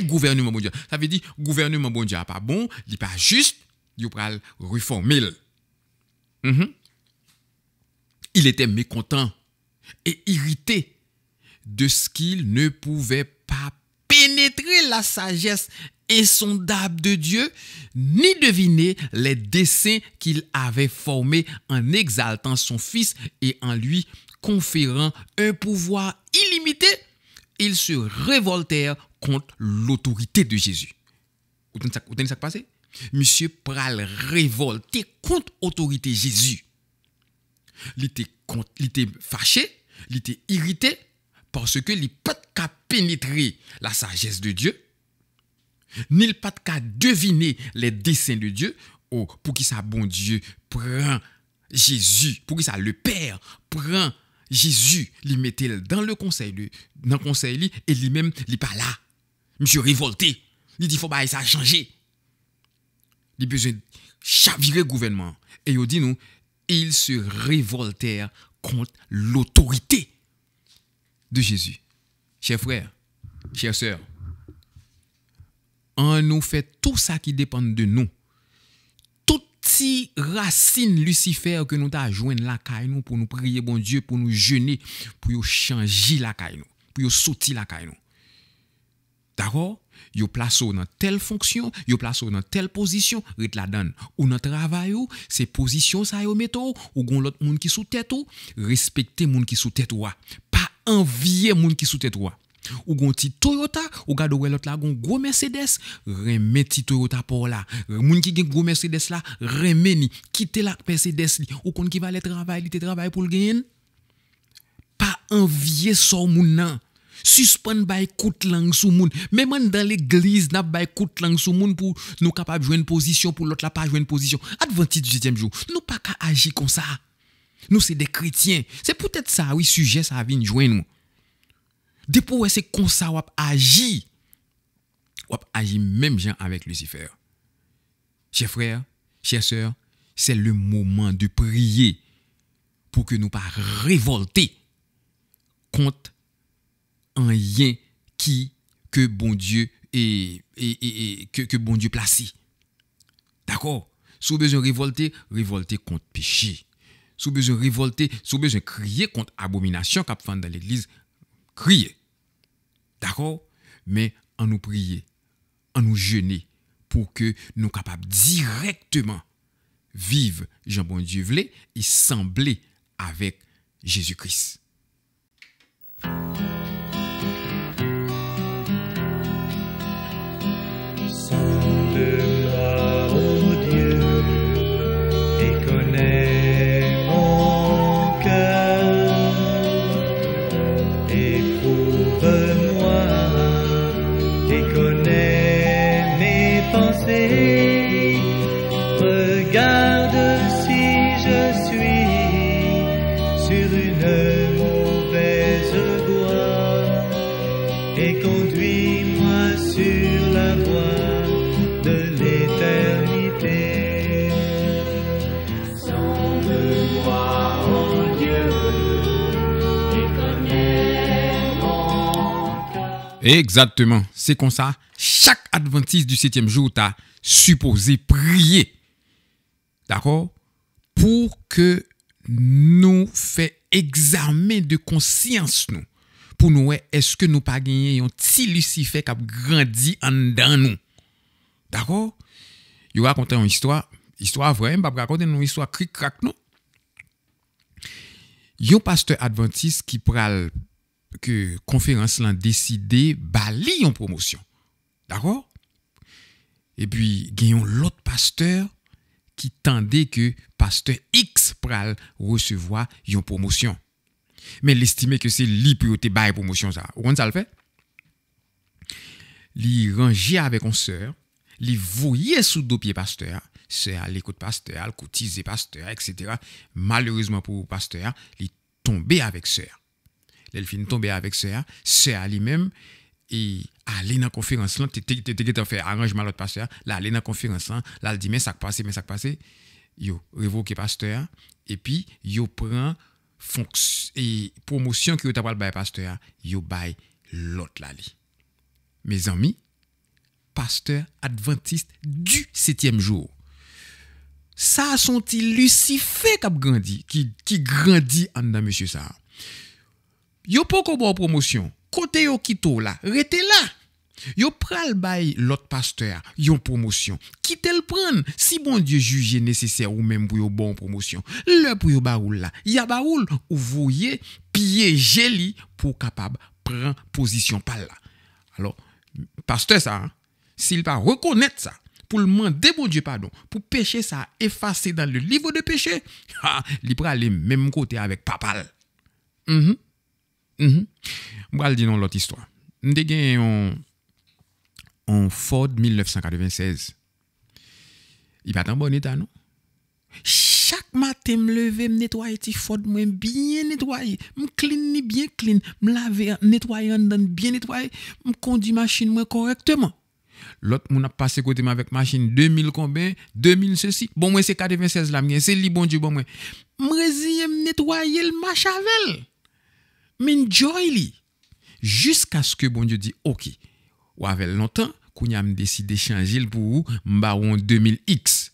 le gouvernement mondial. Ça veut dire gouvernement mondial pas bon, il n'est pas juste, il va réformer. Mhm. Il était mécontent et irrité de ce qu'il ne pouvait pas pénétrer la sagesse insondable de Dieu, ni deviner les desseins qu'il avait formés en exaltant son Fils et en lui conférant un pouvoir illimité, ils se révoltèrent contre l'autorité de Jésus. Vous ça passé? Monsieur pral révolté contre l'autorité de Jésus. Il était, fâché, il était irrité parce que il pas qu'à pénétrer la sagesse de Dieu, ni pas de deviner les desseins de Dieu, oh, pour qui ça, bon Dieu, prend Jésus, pour qui ça, le Père, prend Jésus, lui mettait dans le conseil, dans conseil, et lui-même, il n'est pas là. Monsieur révolté, il dit, il faut pas ça changer. Il a besoin de chavirer le gouvernement. Et il dit, ils se révoltèrent contre l'autorité de Jésus. Chers frères, chères sœurs, on nous fait tout ça qui dépend de nous. Toutes ces racines Lucifer que nous avons joindre la nous pour nous prier bon Dieu, pour nous jeûner, pour nous changer la pour nous sauter la nous. D'accord Nous dans telle fonction, nous placons dans telle position, rit la donne. Ou dans le travail, c'est position ça yon mettez ou, ou gon l'autre monde qui sous tête respecter les monde qui sous tête pas envier monde qui sous tête ou gon Toyota, ou gado wè lot la gon gwo Mercedes, reme ti Toyota pou la. Moun ki gen Mercedes la, reme ni, kite la Mercedes li. Ou kon ki va le travay, li te travay pou l Pas Pa envye sor moun nan. Suspend bay kout lang sou moun. Mèman dan l'eglise nap bay kout lang sou moun pou nou kapab jwen position pou lot la pa jwen posisyon. Adventit 18e jour, nou pa ka agir kon sa. Nou se des chrétiens, Se peut-être sa, oui, sujet sa vin jwen nou. Depuis que c'est comme ça qu'on agit, on agir même gens avec Lucifer. Chers frères, chers sœurs, c'est le moment de prier pour que nous ne pas révolter contre un lien qui que bon Dieu et, que, bon Dieu placé. D'accord Si vous besoin révolter, révolter contre péché. Si vous besoin révolter, si vous besoin crier contre abomination qu'a dans l'église, crier. D'accord Mais en nous prier, en nous jeûner, pour que nous capables directement vivre Jean-Bon Dieu voulait et sembler avec Jésus-Christ. sur une mauvaise voie et conduis-moi sur la voie de l'éternité. Sonde-moi, oh Dieu, et connais mon cœur. Exactement, c'est comme ça. Chaque adventiste du septième jour, t'a supposé prier. D'accord Pour que nous fait examen de conscience nous pour nous est-ce que nous pas gagné un petit lucifer qui a grandi en nous d'accord il raconte une histoire histoire vraie pas raconter une histoire cric crac yo pasteur adventiste qui parle que conférence l'a décidé bali en promotion d'accord et puis gagnons l'autre pasteur qui tendait que pasteur X pour recevoir une promotion. Mais l'estimer que c'est lui par promotion ça. on ça le fait? Lui ranger avec son sœur, lui voyer sous deux pieds pasteur, sœur l'écoute pasteur, le cotiser pasteur, etc. Malheureusement pour pasteur, lui tombé avec sœur. L'elfine tombé avec sœur, sœur lui-même, et aller dans la conférence, là, t'es fait arrangement l'autre pasteur, là, aller dans la conférence, là, il dit, mais ça a passé, mais ça a passé » yo révoqué pasteur et puis yo prend fonction et promotion que yo t'a pas pasteur yo bail l'autre là Mes amis, pasteur adventiste du septième jour. Ça sont-ils Lucifer qui grandi, qui, qui grandit en dans monsieur ça. Yo pas bon promotion. Côté yo qui là, restez là yo pral bay l'autre pasteur yon promotion qui tel prendre si bon Dieu juge nécessaire ou même pour yon bon promotion le pour yon baoul la, ya baoul ou voyez piéger li pour capable prendre position par la. alors pasteur ça hein, s'il pas reconnaître ça pour le demander bon Dieu pardon pour pécher ça effacer dans le livre de péché il pral le même côté avec papal mhm mm non l'autre histoire yon en Ford 1996. Il va en bon état, non? Chaque matin, me lever, je nettoyer Ford, moi bien nettoyer, me clean bien clean, me laver, nettoyer bien Je conduis conduire machine correctement. L'autre moun a passé côté avec machine 2000 combien 2000 ceci. Bon moi c'est 96 là. c'est li bon Dieu bon moi. Je me nettoyer le machavel. M'enjoy jusqu'à ce que bon Dieu dit OK. Ou avec longtemps qu'on a décidé changer pour m'baron 2000X.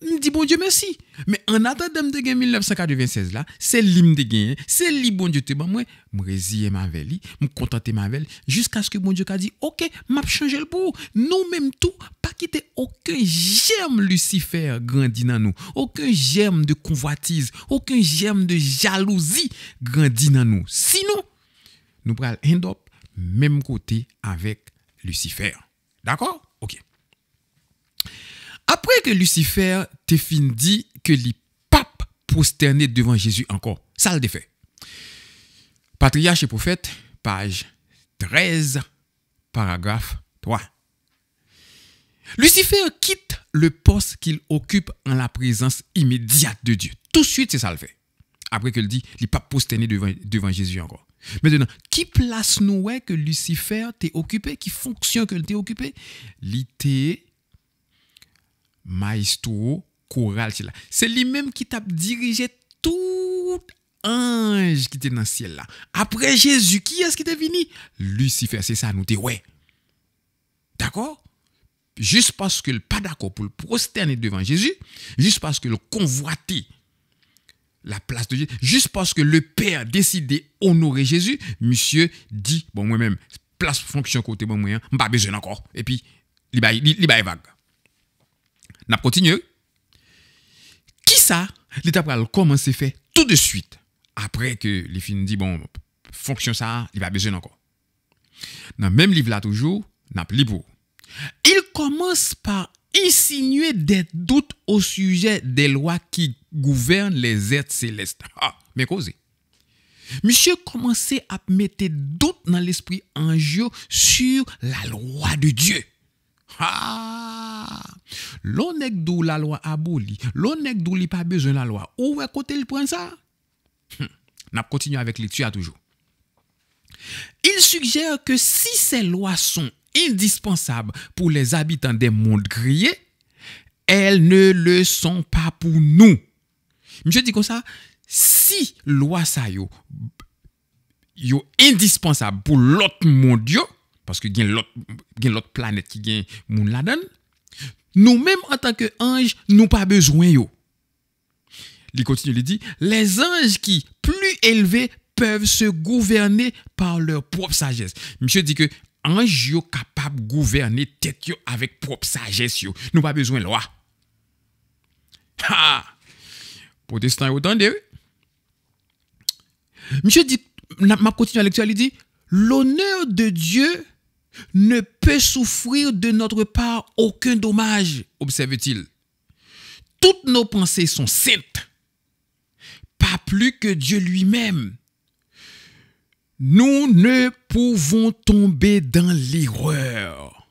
Je dis bon Dieu merci. Mais en attendant de gagner 1996 là, c'est l'hymne de gagner, c'est le bon Dieu te moi, me résier ma me contenter ma jusqu'à ce que bon Dieu a dit OK, m'a changé le pour nous même tout pas quitter aucun germe Lucifer grandit dans nous, aucun germe de convoitise, aucun germe de jalousie grandit dans nous. Sinon, nous prenons un même côté avec Lucifer. D'accord Ok. Après que Lucifer te dit que les papes prosternés devant Jésus encore, ça le défait. Patriarche et prophète, page 13, paragraphe 3. Lucifer quitte le poste qu'il occupe en la présence immédiate de Dieu. Tout de suite, c'est ça le fait. Après qu'il dit, les papes prosternés devant, devant Jésus encore. Maintenant, qui place nous que Lucifer t'est occupé, qui fonctionne que t'est occupé l'ité maestro, choral. c'est lui-même qui t'a dirigé tout ange qui était dans le ciel là. Après Jésus, qui est-ce qui est venu Lucifer, c'est ça, nous dit ouais. D'accord Juste parce qu'il n'est pas d'accord pour le prosterner devant Jésus, juste parce que qu'il convoitait la place de Dieu. Juste parce que le Père a décidé d'honorer Jésus, monsieur dit, bon, moi-même, place fonction côté bon moyen, hein, pas besoin encore. Et puis, il va vague. On continue. Qui ça, l'État va commencer à faire tout de suite après que les filles dit, bon, fonction ça, il va besoin encore. Dans même livre là toujours, n'a plus Il commence par insinuer des doutes au sujet des lois qui gouvernent les êtres célestes. Ah, mais causez. Monsieur commençait à mettre doute dans l'esprit jeu sur la loi de Dieu. Ah! L'on est d'où la loi abolie. L'on est d'où il pas besoin de la loi. Où est côté le point ça? on hum, continue avec lecture toujours. Il suggère que si ces lois sont indispensables pour les habitants des mondes grillés, elles ne le sont pas pour nous. Monsieur dit comme ça, si loi est indispensable pour l'autre monde parce que gen l'autre l'autre planète qui est moun nous-mêmes en tant que anges, nous pas besoin yo. Il continue, il dit, les anges qui, plus élevés, peuvent se gouverner par leur propre sagesse. Monsieur dit que anj yo capable gouverner, tête avec propre sagesse, nous pas pas besoin de loi. Ha! Protestant yo tande dit, ma continue à lecture, l'honneur de Dieu ne peut souffrir de notre part aucun dommage, observe-t-il. Toutes nos pensées sont saintes, pas plus que Dieu lui-même. Nous ne pouvons tomber dans l'erreur.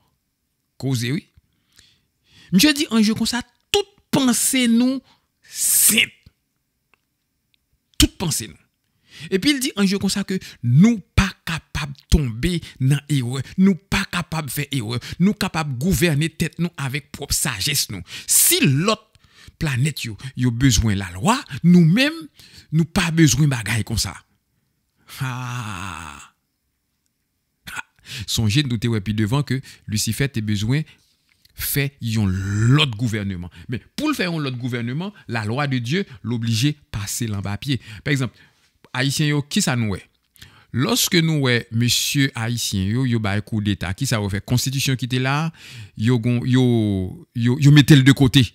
Causez, eh oui. je dit un jeu comme ça, toute pensée nous c'est Toute pensée nous. Et puis il dit un jeu comme ça que nous pas capables de tomber dans l'erreur. Nous pas capables de faire erreur. Nous capables de gouverner tête nous avec propre sagesse nous. Si l'autre planète a besoin besoin la loi, nous-mêmes, nous pas besoin bagaille comme ça. Ah. Ah. Songez de douter, dire puis devant que Lucifer tes besoin fait l'autre gouvernement. Mais pour le faire l'autre gouvernement, la loi de Dieu l'obligeait passer l'en pied. Par exemple, Haïtien, yo, qui ça nous est? Lorsque nous, est monsieur Haïtien, yo, yo, coup d'État, qui ça vous fait? Constitution qui était là, yo, yo, yo, yo, mettez le de côté.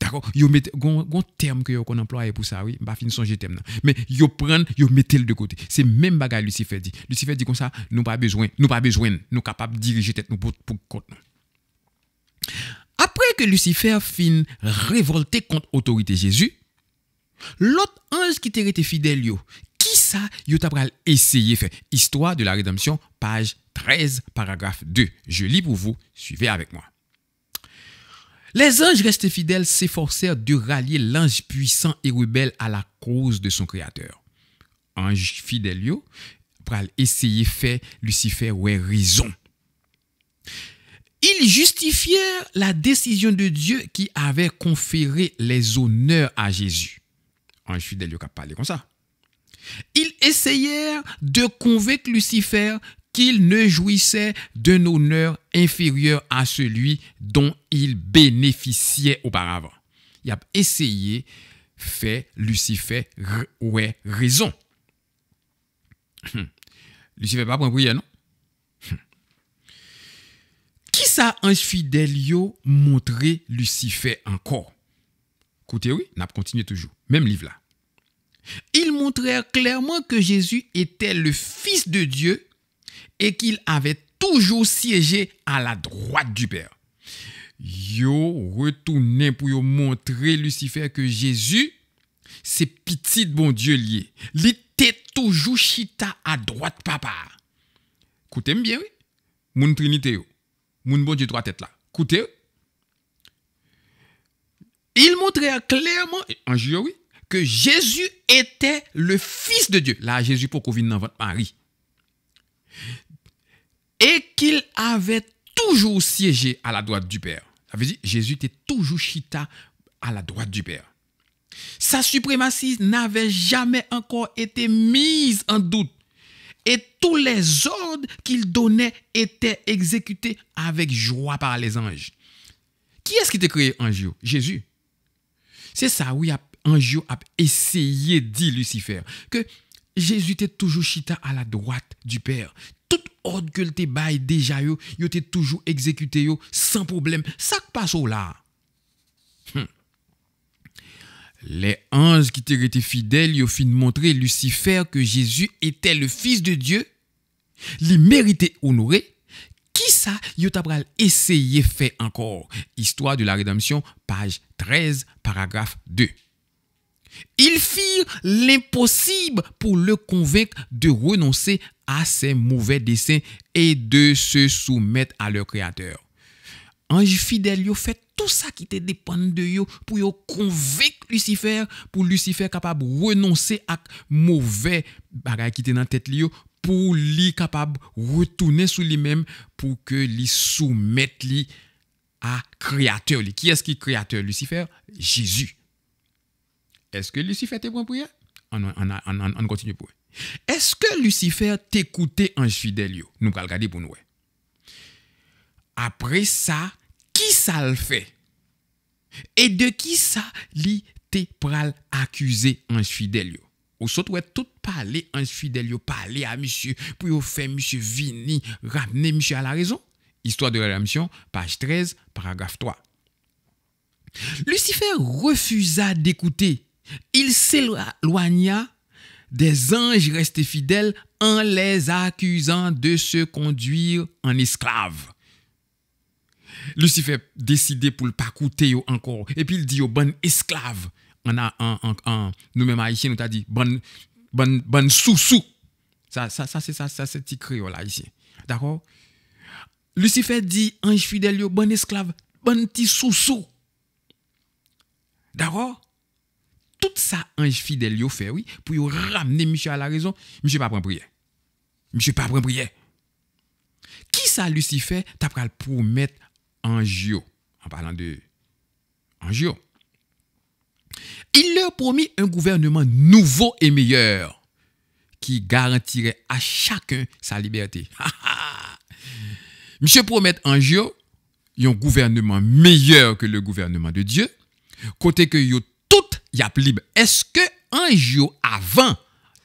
D'accord Yo gon, un terme que yo qu'on emploie pour ça oui, pas fin de terme Mais yo prendre, yo mettez le de côté. C'est même bagaille Lucifer dit. Lucifer dit comme ça, nous pas besoin, nous pas besoin, nous de diriger tête nous pour nous. Après que Lucifer fin révolté contre autorité Jésus, l'autre ange qui était fidèle yo, qui ça yo essayé essayer faire Histoire de la rédemption, page 13, paragraphe 2. Je lis pour vous, suivez avec moi. Les anges restés fidèles s'efforcèrent de rallier l'ange puissant et rebelle à la cause de son créateur. Ange fidèle, pour essayer faire Lucifer ouais raison. Ils justifièrent la décision de Dieu qui avait conféré les honneurs à Jésus. Ange fidèle qui a parlé comme ça. Ils essayèrent de convaincre Lucifer qu'il ne jouissait d'un honneur inférieur à celui dont il bénéficiait auparavant. Il a essayé, fait Lucifer, ouais, raison. Lucifer pas pour non? Qui ça infidèle yo montré Lucifer encore? Écoutez, oui, n'a continué toujours. Même livre là. Ils montrèrent clairement que Jésus était le Fils de Dieu et qu'il avait toujours siégé à la droite du Père. Yo retourné pour yo montrer Lucifer que Jésus, c'est petit bon Dieu lié. Il était toujours chita à droite papa. Écoutez bien, oui. Mon Trinité, yo. mon bon Dieu trois là. Écoutez. Il montrait clairement, en juillet, oui, que Jésus était le Fils de Dieu. Là, Jésus pour qu'on vienne dans votre mari et qu'il avait toujours siégé à la droite du Père. Ça veut dire Jésus était toujours chita à la droite du Père. Sa suprématie n'avait jamais encore été mise en doute. Et tous les ordres qu'il donnait étaient exécutés avec joie par les anges. Qui est-ce qui t'a créé Angio Jésus. C'est ça, oui, Angio a essayé, dit Lucifer, que Jésus était toujours chita à la droite du Père ordre que te bail déjà yo, yo toujours exécuté yo sans problème. Ça qui passe là. Hum. Les anges qui étaient fidèles, ils ont de montrer Lucifer que Jésus était le fils de Dieu. Les méritait honoré. Qui ça, yo t'abral essayer fait encore. Histoire de la rédemption, page 13, paragraphe 2. Ils firent l'impossible pour le convaincre de renoncer à ses mauvais desseins et de se soumettre à leur créateur. Ange fidèle fait tout ça qui te dépend de lui pour convaincre Lucifer, pour Lucifer capable de renoncer à mauvais bagages qui dans tête pour lui capable retourner sur lui-même pour que lui soumette lui à créateur Qui est-ce qui est créateur Lucifer Jésus est-ce que Lucifer t'est bon pour on, continue pour. Est-ce que Lucifer t'écoutait ange fidèle Nous allons regarder pour nous. Après ça, qui ça le fait Et de qui ça lit te pral accusé ange fidèle Ou sot tout parler ange fidèle parler à monsieur pour faire monsieur vini ramener monsieur à la raison. Histoire de la rédemption, page 13, paragraphe 3. Lucifer refusa d'écouter il s'éloigna des anges restés fidèles en les accusant de se conduire en esclaves. Lucifer décidé pour le pas coûter encore. Et puis il dit bon esclave. a, nous-mêmes ici, nous t'a dit bon, bon, bon sous-sous. Ça, ça, c'est ça, ça, c'est là ici. D'accord? Lucifer dit, ange fidèle, bon esclave, bon petit sous-sous. D'accord? tout Ange fidèle ramener yo fait, oui, pour yo ramener à la raison. monsieur pas prendre prière monsieur pas prendre prière. Qui ça Lucifer ta pas promet en en parlant de un Il leur promis un gouvernement nouveau et meilleur qui garantirait à chacun sa liberté. Monsieur promet y un un gouvernement meilleur que le gouvernement de Dieu, côté que yo libre. Est-ce que un jour avant,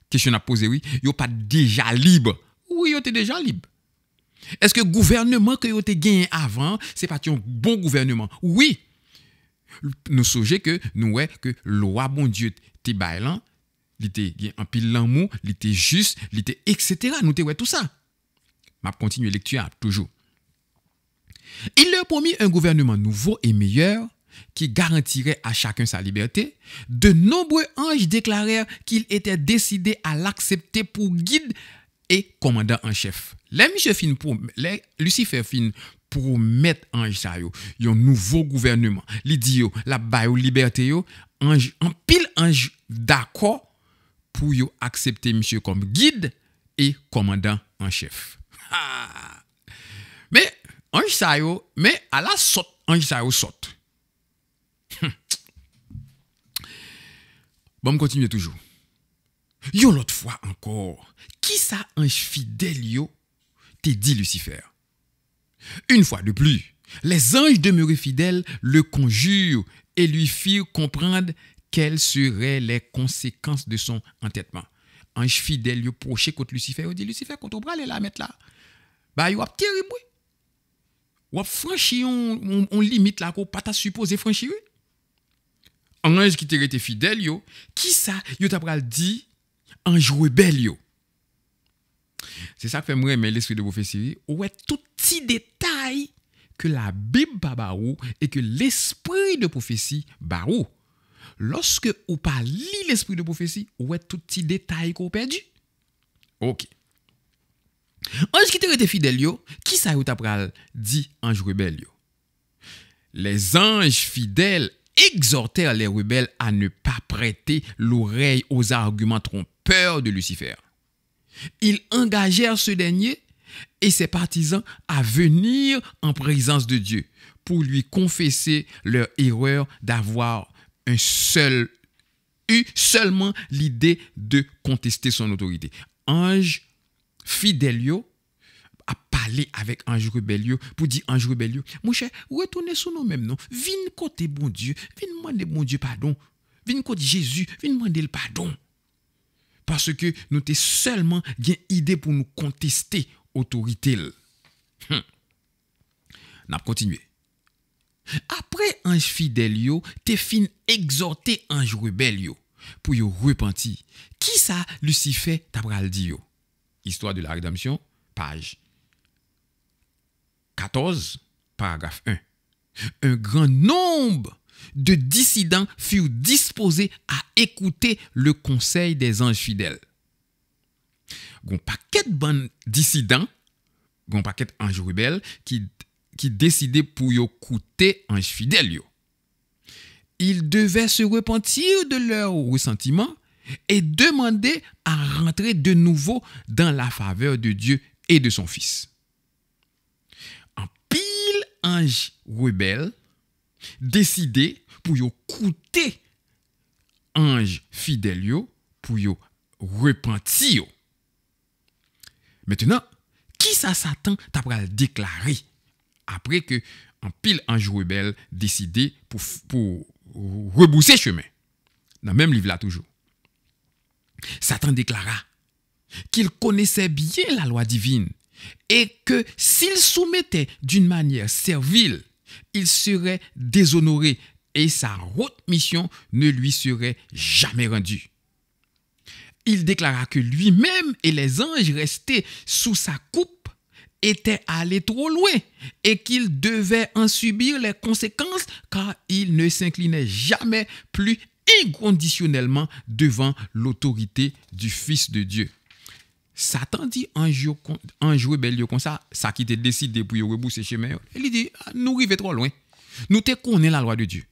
question à poser, oui, a pas déjà libre? Oui, il était déjà libre. Est-ce que le gouvernement que avez gagné avant, c'est pas un bon gouvernement? Oui. Nous sommes que nous ouais que loi bon Dieu t'es bailant, il était en pile l'amour, il était juste, il était etc. Nous te tout ça. M'a continuer lecture toujours. Il leur promis un gouvernement nouveau et meilleur qui garantirait à chacun sa liberté, de nombreux anges déclarèrent qu'ils étaient décidés à l'accepter pour guide et commandant en chef. Les pour, Lucifer fin pour mettre ange ça un nouveau gouvernement. l'idio, la liberté en pile ange d'accord pour accepter monsieur comme guide et commandant en chef. Mais ange mais à la sorte, ange sa Bon, continue toujours. Yo l'autre fois encore, qui ça ange fidèle yo dit Lucifer Une fois de plus, les anges demeurés fidèles le conjurent et lui firent comprendre quelles seraient les conséquences de son entêtement. Ange fidèle yo proché contre Lucifer, yo dit Lucifer quand on la mettre là. Bah yo a terrible. Ou a franchi on, limite là qu'on pas supposé franchir. Un qui te rete fidèle, yo, qui ça, yo ta pral di anj rebel yo. C'est ça que fait mais l'esprit de prophétie. ou est tout petit détail que la Bible pa ou et que l'esprit de prophétie ou. Lorsque ou pa li l'esprit de prophétie, ou est tout petit détail qu'on perdu. Ok. Ange qui te rete fidèle, yo, qui ça, yo ta pral di rebel yo. Les anges fidèles exhortèrent les rebelles à ne pas prêter l'oreille aux arguments trompeurs de Lucifer. Ils engagèrent ce dernier et ses partisans à venir en présence de Dieu pour lui confesser leur erreur d'avoir un seul eu seulement l'idée de contester son autorité. Ange Fidelio aller avec Ange Rebellio pour dire Ange Rebellio, mon cher, retournez sur nous-mêmes, noms. Viens côté bon Dieu, viens demander bon Dieu pardon. Viens côté Jésus, viens demander le pardon. Parce que nous t'es seulement bien idée pour nous contester autorité. On hum. N'a continué. Après Ange Fidelio, te fin exhorté Ange Rebellio pour y repentir. Qui ça Lucifer t'a Histoire de la rédemption, page 14, paragraphe 1. Un grand nombre de dissidents furent disposés à écouter le conseil des anges fidèles. Gon paquet de dissidents, gon paquet anges rebelles qui, décidaient pour écouter anges fidèles Ils devaient se repentir de leur ressentiment et demander à rentrer de nouveau dans la faveur de Dieu et de son Fils ange rebelle décidé pour yo coûter ange pour pour maintenant repentir maintenant qui ça satan ta pral déclaré après pile un rebelle rebelle rebel décidé pour rebousser dans le même livre là toujours Satan déclara qu'il connaissait bien la loi divine et que s'il soumettait d'une manière servile, il serait déshonoré et sa haute mission ne lui serait jamais rendue. Il déclara que lui-même et les anges restés sous sa coupe étaient allés trop loin et qu'il devait en subir les conséquences car il ne s'inclinait jamais plus inconditionnellement devant l'autorité du Fils de Dieu. Satan dit un jour rebelle, eh comme ça, ça qui te décidé pour rebousser chemin. Il dit ah, nous arrivons trop loin. Nous te la loi de Dieu.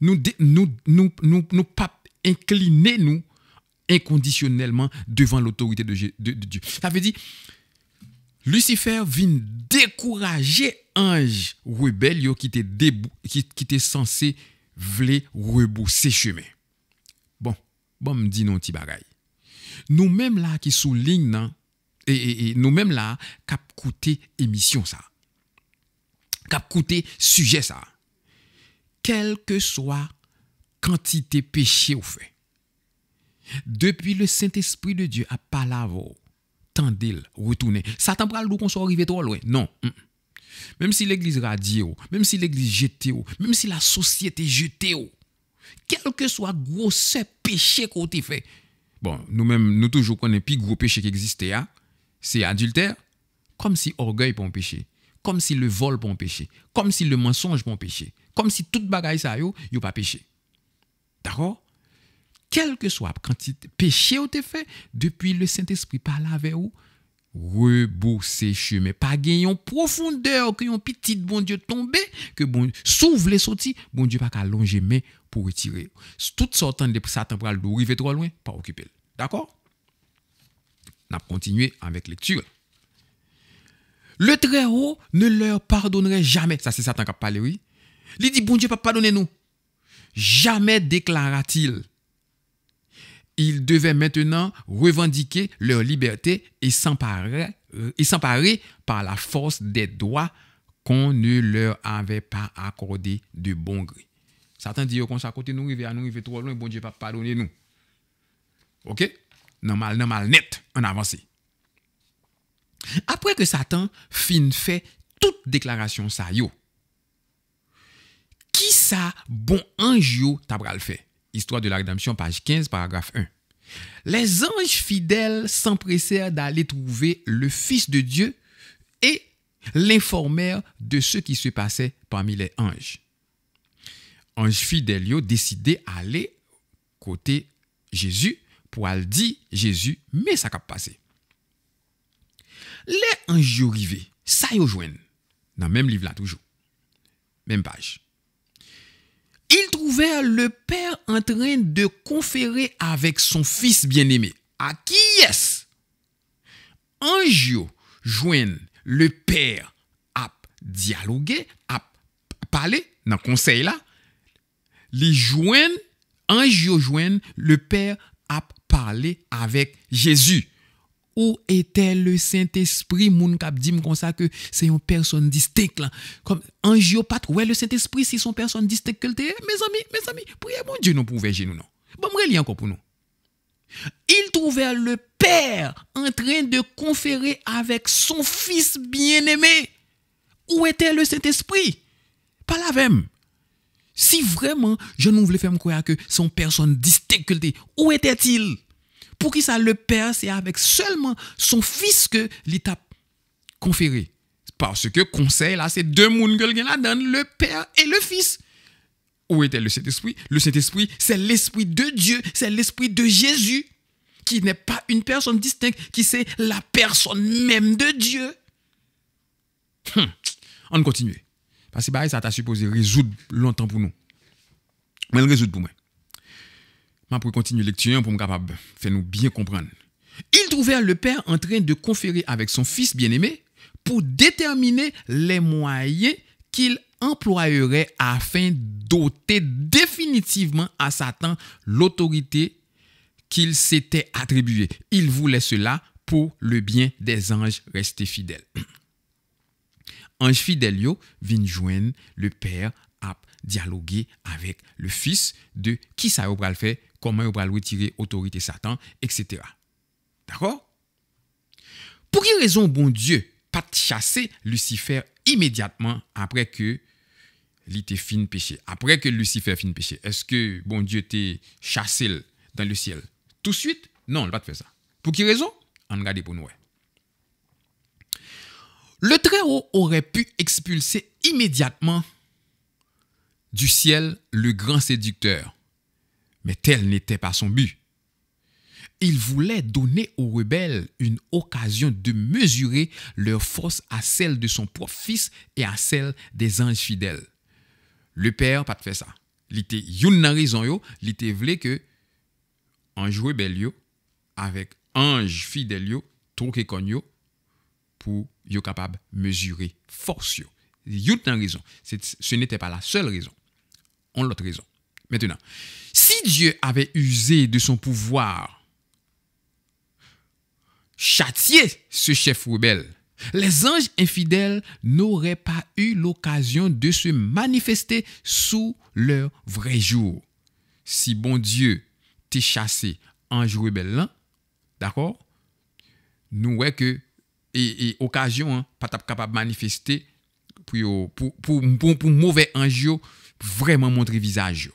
Nous nous nous pas incliner nous inconditionnellement devant l'autorité de, Dieu. Ça veut dire Lucifer vient décourager ange rebelle qui était qui censé vouloir rebousser chemin. Bon, bon me dit non petit bagaille nous-mêmes là qui soulignent, hein, et, nous-mêmes là, cap coûter émission ça. Cap coûter sujet ça. Quelle que soit quantité péché ou fait. Depuis le Saint-Esprit de Dieu à Palavo tant le retournez. Satan pral nous qu'on soit arrivé trop loin. Non. Même si l'église radio, même si l'église jetée, même si la société jetée, quel que soit gros ce péché qu'on fait, bon, nous-mêmes, nous toujours connaissons plus gros péché qui existe, hein. c'est adultère, comme si orgueil pour un péché, comme si le vol pour un péché, comme si le mensonge pour un péché, comme si toute bagaille ça yo, yo pas péché. D'accord Quel que soit le quantité péché ou t'es fait, depuis le Saint-Esprit parle avec vous, rebousser chemin. Pas gagner profondeur que yon petit bon Dieu tombé, que bon s'ouvre les sorties, bon Dieu pas qu'à longer mais pour retirer. Tout sortant de Satan pour arriver trop loin, pas occuper. D'accord? N'a continué avec lecture. Le Très-Haut ne leur pardonnerait jamais. Ça, c'est Satan qui a parlé, oui. Il dit, bon Dieu, pas pardonner nous. Jamais déclara-t-il ils devaient maintenant revendiquer leur liberté euh, et s'emparer, par la force des droits qu'on ne leur avait pas accordés de bon gré. Satan dit qu'on côté nous arrivons à nous arriver trop loin, bon Dieu va pardonner nous. OK Normal, normal, net, on avance. Après que Satan fin fait toute déclaration qui ça, bon ange yo fait Histoire de la rédemption, page 15, paragraphe 1. Les anges fidèles s'empressèrent d'aller trouver le Fils de Dieu et l'informèrent de ce qui se passait parmi les anges. Anges fidèles décidé d'aller côté Jésus pour aller dire Jésus, mais ça pas passé. Les anges arrivés, ça y dans le même livre là toujours, même page. Ils trouvèrent le père en train de conférer avec son fils bien-aimé. À qui est-ce Angio le père à dialoguer, à parler dans le conseil là. Les joignent, Angio joigne le père a parler avec Jésus. Où était le Saint-Esprit Moun kap dim comme ça que c'est une personne distincte. Comme où est le Saint-Esprit, si son personne distincte Mes amis, mes amis, priez mon Dieu, nous pouvons nous, non. Bon, relire encore pour nous. Il trouvait le Père en train de conférer avec son Fils bien-aimé. Où était le Saint-Esprit Pas la même. Si vraiment je ne voulais faire croire que son personne distincte, où était-il pour qui ça le Père, c'est avec seulement son Fils que l'État conféré? Parce que conseil, là, c'est deux mouns que l'adonnent donne, le Père et le Fils. Où était le Saint-Esprit Le Saint-Esprit, c'est l'Esprit de Dieu, c'est l'Esprit de Jésus, qui n'est pas une personne distincte, qui c'est la personne même de Dieu. Hum. On continue. Parce que ça t'a supposé résoudre longtemps pour nous. Mais le résout pour moi. Je pour continuer lecture pour me capable faire nous bien comprendre. Ils trouvèrent le père en train de conférer avec son fils bien-aimé pour déterminer les moyens qu'il employerait afin d'ôter définitivement à Satan l'autorité qu'il s'était attribuée. Il voulait cela pour le bien des anges restés fidèles. Ange fidèle vint joindre le père à dialoguer avec le fils de qui ça va le faire comment il va retirer autorité Satan, etc. D'accord Pour quelle raison, bon Dieu, pas chasser Lucifer immédiatement après que l'été fin péché, après que Lucifer fin péché Est-ce que, bon Dieu, t'a chassé dans le ciel Tout de suite Non, on va pas faire ça. Pour quelle raison On regarde pour nous. Le Très-Haut aurait pu expulser immédiatement du ciel le grand séducteur, mais tel n'était pas son but. Il voulait donner aux rebelles une occasion de mesurer leur force à celle de son propre fils et à celle des anges fidèles. Le père pas fait ça. Il était une raison il était que ange rebelle avec ange fidèle yo, conyo pour yo capable mesurer force yo. Une raison, ce n'était pas la seule raison. On l'autre raison. Maintenant, si Dieu avait usé de son pouvoir, châtier ce chef rebelle, les anges infidèles n'auraient pas eu l'occasion de se manifester sous leur vrai jour. Si bon Dieu t'a chassé ange rebelle hein, d'accord Nous ouais que et, occasion hein, pas capable manifester pour pour, pour pour mauvais ange vraiment montrer visage.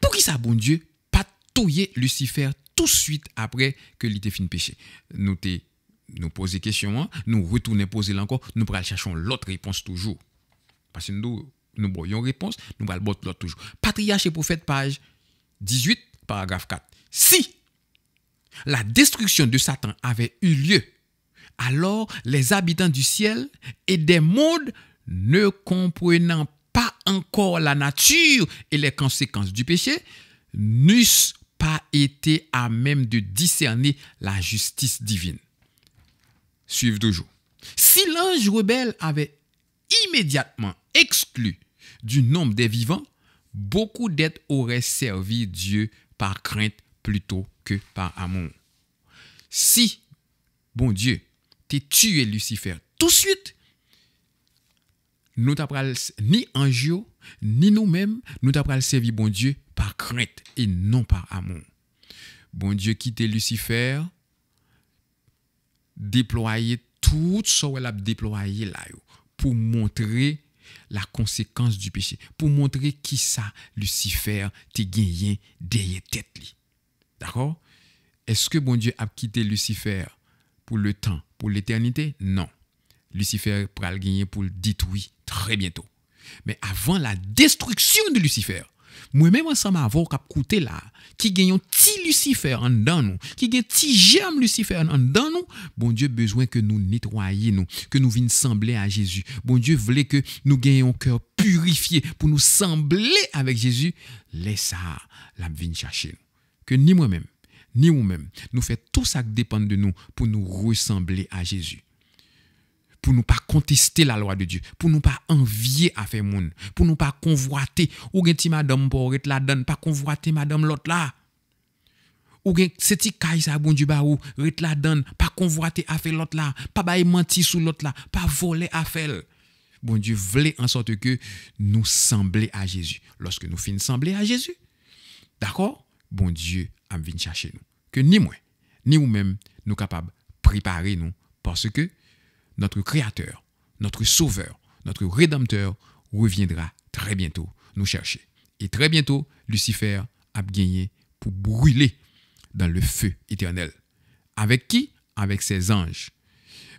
Pour qui ça, bon Dieu, pas Lucifer tout de suite après que l'été finit péché. Notez, nous poser question, hein? nous retourner poser l'encore, nous pourrons chercher l'autre réponse toujours. Parce que nous, nous voyons réponse, nous allons botter l'autre toujours. Patriarche et prophète, page 18, paragraphe 4. Si la destruction de Satan avait eu lieu, alors les habitants du ciel et des mondes ne comprenant pas encore la nature et les conséquences du péché, n'eussent pas été à même de discerner la justice divine. Suivez toujours. Si l'ange rebelle avait immédiatement exclu du nombre des vivants, beaucoup d'êtres auraient servi Dieu par crainte plutôt que par amour. Si, bon Dieu, t'es tué Lucifer tout de suite, nous t'apprends ni jeu, ni nous-mêmes, nous t'apprends servir bon Dieu par crainte et non par amour. Bon Dieu quitte Lucifer, déployer tout ce elle a déployé là pour montrer la conséquence du péché, pour montrer qui ça Lucifer t'es gagné derrière tête D'accord Est-ce que bon Dieu a quitté Lucifer pour le temps, pour l'éternité Non. Lucifer pourra gagner pour le dit oui très bientôt. Mais avant la destruction de Lucifer, moi-même, ensemble avant qu'à côté là, qui gagne un petit Lucifer en dedans nous, qui gagne petit germe Lucifer en dedans nous, bon Dieu besoin que nous nettoyions nous, que nous venions sembler à Jésus. Bon Dieu voulait que nous gagnions un cœur purifié pour nous sembler avec Jésus. Laisse ça, la chercher Que ni moi-même, ni vous-même, nous fait tout ça qui dépend de nous pour nous ressembler à Jésus pour nous pas contester la loi de Dieu, pour nous pas envier à faire moun, pour nous pas convoiter ou gen ti madame pour être la donne, pas convoiter madame l'autre là. Ou gen c'est ti ça bon Dieu ba ou la donne, pas convoiter à faire l'autre là, pas bailler mentir sur l'autre là, pas voler à faire. Bon Dieu voulait en sorte que nous semblions à Jésus. Lorsque nous finissons sembler à Jésus, d'accord Bon Dieu a venu chercher nous. Que ni moi, ni vous-même, nous capables de préparer nous parce que notre Créateur, notre Sauveur, notre Rédempteur reviendra très bientôt nous chercher. Et très bientôt, Lucifer a gagné pour brûler dans le feu éternel. Avec qui Avec ses anges.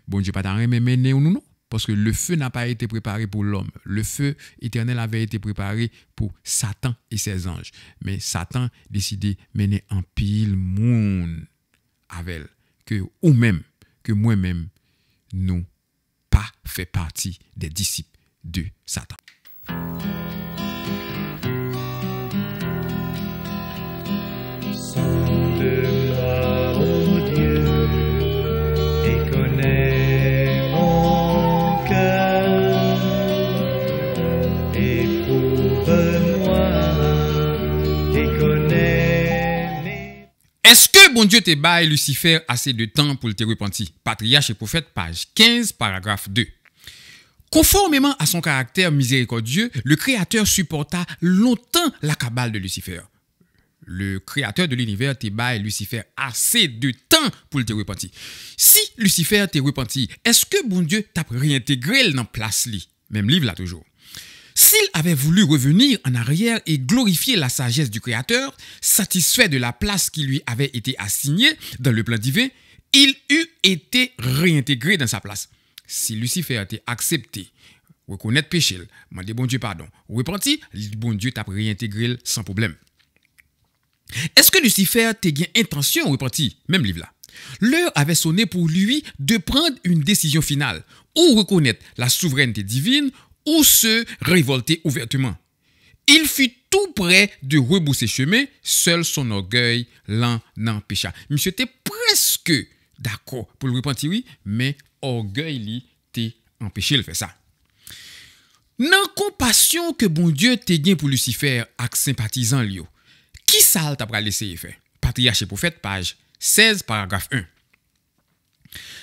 Bon Dieu, pas d'arrêt, mais mené nous non Parce que le feu n'a pas été préparé pour l'homme. Le feu éternel avait été préparé pour Satan et ses anges. Mais Satan décidait mener en pile monde avec que ou même que moi-même, nous fait partie des disciples de Satan. Est-ce que bon Dieu te et Lucifer assez de temps pour le te repentir? Patriarche et Prophète, page 15, paragraphe 2. Conformément à son caractère miséricordieux, le Créateur supporta longtemps la cabale de Lucifer. Le Créateur de l'univers t'ébaille Lucifer assez de temps pour te repentir. Si Lucifer t'est repenti, est-ce que bon Dieu t'a réintégré dans place li? Même livre là toujours. S'il avait voulu revenir en arrière et glorifier la sagesse du Créateur, satisfait de la place qui lui avait été assignée dans le plan divin, il eût été réintégré dans sa place si Lucifer a été accepté, reconnaître péché, demander bon Dieu pardon, repenti, bon Dieu t'a réintégré sans problème. Est-ce que Lucifer t'a bien intention repenti, même livre là? L'heure avait sonné pour lui de prendre une décision finale, ou reconnaître la souveraineté divine, ou se révolter ouvertement. Il fut tout près de rebousser chemin, seul son orgueil l'en empêcha. Monsieur était presque d'accord pour le repentir, oui, mais orgueil li te empêché le faire ça. Nan compassion que bon Dieu te gain pour Lucifer et sympathisant li qui ça t'a pral faire? Patriarche et prophète, page 16, paragraphe 1.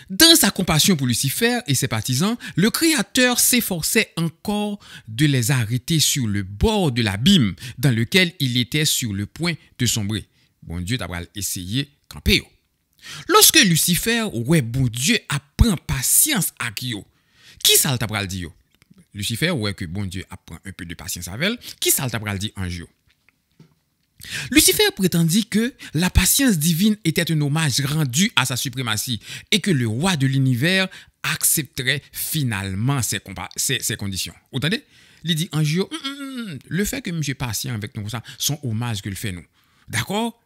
Dans sa compassion pour Lucifer et ses partisans, le Créateur s'efforçait encore de les arrêter sur le bord de l'abîme dans lequel il était sur le point de sombrer. Bon Dieu, l'essayer, essayé camper. Lorsque Lucifer, ouais bon Dieu, apprend patience à qui qui ki qui Lucifer, ouais que bon Dieu apprend un peu de patience qui qui Qui tap le Lucifer prétendit que la patience divine était un hommage rendu à sa suprématie et que le roi de l'univers accepterait finalement ses, conditions. Vous entendez Il dit un hum, hum, hum, le fait que monsieur patient avec nous, ça, son hommage que le fait nous. D'accord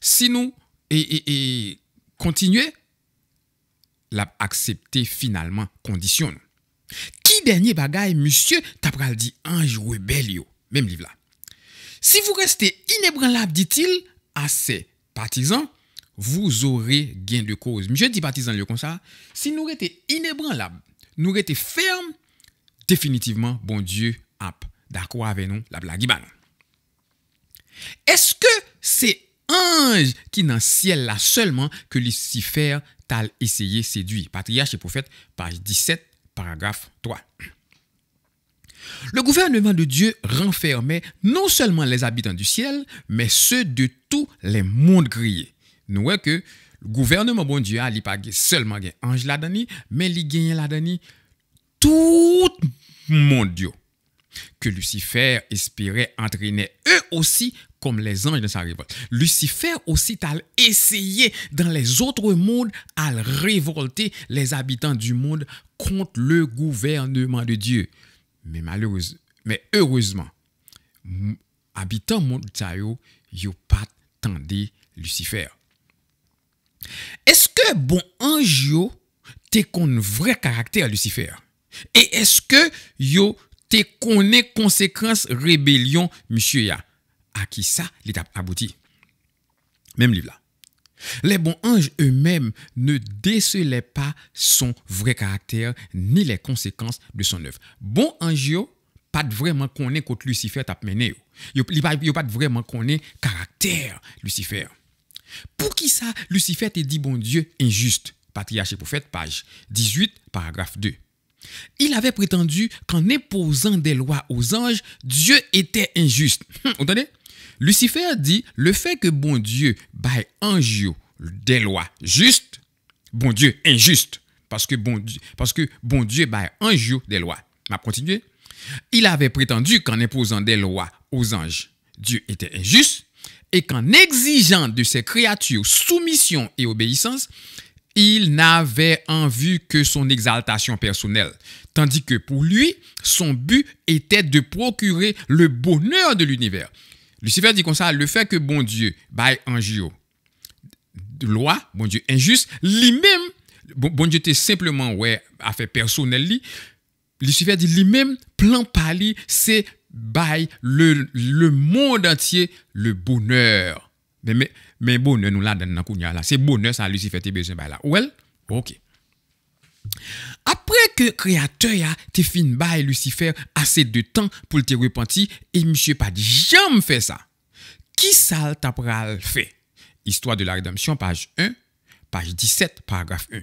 Si nous et Continuez la finalement finalement, Qui Qui dernier Monsieur monsieur, Tapral dit un joué même même livre Si vous restez inébranlable, dit-il, à ses partisans, vous aurez gain de cause. Je dis partisans, le comme ça. Si nous restons inébranlables, nous restons fermes, définitivement, bon Dieu, d'accord avec nous, la blague. Est-ce que c'est ange qui n'en ciel là seulement que Lucifer t'a essayé séduire. Patriarche et prophète, page 17, paragraphe 3. Le gouvernement de Dieu renfermait non seulement les habitants du ciel, mais ceux de tous les mondes grillés. Nous voyons que le gouvernement bon Dieu a pas seulement ange la mais il gagne tout monde Dieu. Que Lucifer espérait entraîner eux aussi comme les anges dans sa révolte. Lucifer aussi a essayé dans les autres mondes à révolter les habitants du monde contre le gouvernement de Dieu. Mais malheureusement, mais heureusement, habitants monde ils yo, pas attendu Lucifer. Est-ce que bon ange yo un vrai caractère Lucifer? Et est-ce que yo t'es connaît conséquence rébellion monsieur à qui ça l'étape aboutit. Même livre là. Les bons anges eux-mêmes ne décelaient pas son vrai caractère ni les conséquences de son œuvre. Bon ange, pas vraiment connaît contre Lucifer t'a mené. a pas vraiment connaît caractère Lucifer. Pour qui ça Lucifer te dit bon Dieu injuste Patriarche prophète page 18 paragraphe 2. Il avait prétendu qu'en imposant des lois aux anges, Dieu était injuste. Hum, entendez Lucifer dit, le fait que bon Dieu un jour des lois justes, bon Dieu injuste, parce que bon Dieu, parce que bon Dieu des lois. M'a Il avait prétendu qu'en imposant des lois aux anges, Dieu était injuste et qu'en exigeant de ses créatures soumission et obéissance, il n'avait en vue que son exaltation personnelle, tandis que pour lui, son but était de procurer le bonheur de l'univers. Lucifer dit comme ça, le fait que bon Dieu en de loi, bon Dieu injuste, lui-même, bon, Dieu était simplement, ouais, affaire personnelle, Lucifer dit lui-même, plan pali, c'est bail le, le, monde entier le bonheur. Mais, mais, bonheur, nous là, dans la là, c'est bonheur, ça, Lucifer, t'es besoin, là. Well, ok. « Après que Créateur a te fin Lucifer assez de temps pour te repentir, et monsieur Pas jamais fait ça ça. Qui ta fait ?» Histoire de la rédemption, page 1, page 17, paragraphe 1.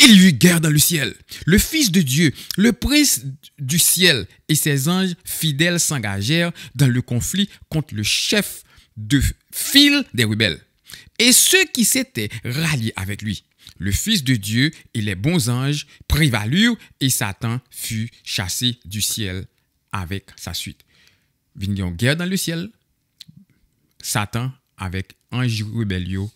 Il y eut guerre dans le ciel. Le Fils de Dieu, le prince du ciel et ses anges fidèles s'engagèrent dans le conflit contre le chef de file des rebelles et ceux qui s'étaient ralliés avec lui le Fils de Dieu et les bons anges prévalurent et Satan fut chassé du ciel avec sa suite. Il guerre dans le ciel. Satan avec ange rebellion,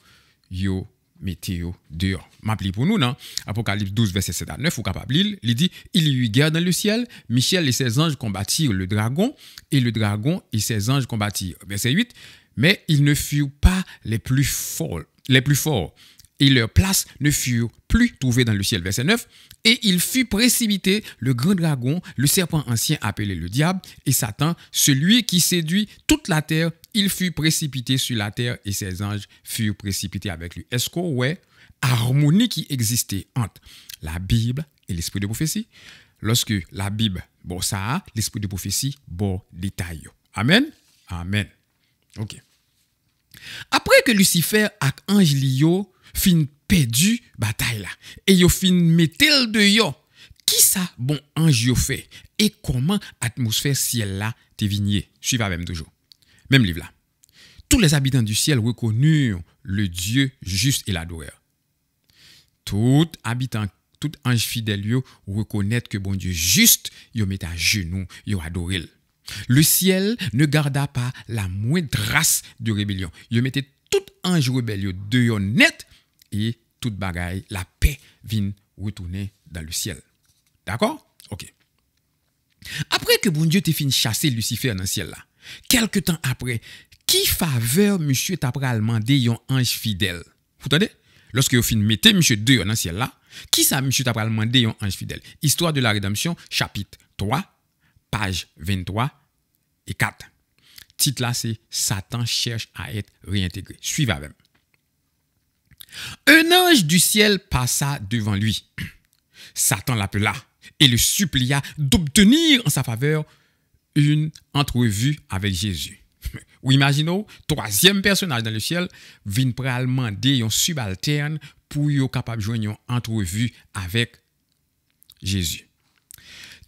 yo météo dehors. M'appelez pour nous, non? Apocalypse 12, verset 7 à 9, ou capable il dit, il y eut guerre dans le ciel, Michel et ses anges combattirent le dragon, et le dragon et ses anges combattirent. Verset 8, mais ils ne furent pas les plus forts, les plus forts, et leurs place ne furent plus trouvées dans le ciel. Verset 9. Et il fut précipité le grand dragon, le serpent ancien appelé le diable, et Satan, celui qui séduit toute la terre, il fut précipité sur la terre et ses anges furent précipités avec lui. Est-ce qu'on harmonie qui existait entre la Bible et l'esprit de prophétie? Lorsque la Bible, bon ça, l'esprit de prophétie, bon détail. Amen. Amen. Ok. Après que Lucifer et Angelio, fin perdu bataille-là, et yo fin metel de yo. Qui ça, bon ange yo fait? Et comment atmosphère ciel là te vigné Suiva même toujours. Même livre-là. « Tous les habitants du ciel reconnurent le Dieu juste et l'adorer. Tout habitant, tout ange fidèle reconnaître que bon Dieu juste, yo met à genoux, yo adoré. Le ciel ne garda pas la moindre trace de rébellion. Yo mettait tout ange rebelle de yo net et toute bagaille, la paix vient retourner dans le ciel. D'accord Ok. Après que bon Dieu t'ait fini chasser Lucifer dans le ciel là, quelques temps après, qui faveur monsieur t'a demandé un ange fidèle Vous tenez? Lorsque vous finissez mettez monsieur deux dans le ciel là, qui ça monsieur t'a demandé un ange fidèle Histoire de la rédemption, chapitre 3, page 23 et 4. Titre là c'est Satan cherche à être réintégré. Suivez avec. Un ange du ciel passa devant lui. Satan l'appela et le supplia d'obtenir en sa faveur une entrevue avec Jésus. Ou imaginons, troisième personnage dans le ciel vient préalement demander un subalterne pour être capable de joindre une entrevue avec Jésus.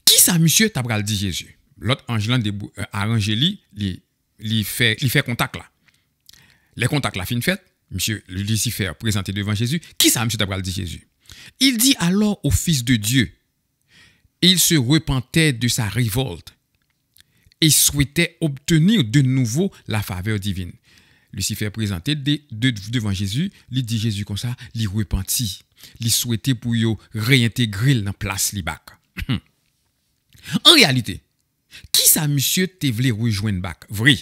Qui ça, monsieur, Tabral dit Jésus? L'autre ange l'a euh, arrangé, il fait contact là. Les contacts là fin fait monsieur Lucifer présenté devant Jésus, qui ça, monsieur Tabral dit Jésus Il dit alors au Fils de Dieu, il se repentait de sa révolte et souhaitait obtenir de nouveau la faveur divine. Lucifer présenté devant Jésus, lui dit Jésus comme ça, il repentit, il souhaitait pour y réintégrer la place libac. en réalité, qui ça monsieur te voulait rejoindre bac? Vrai.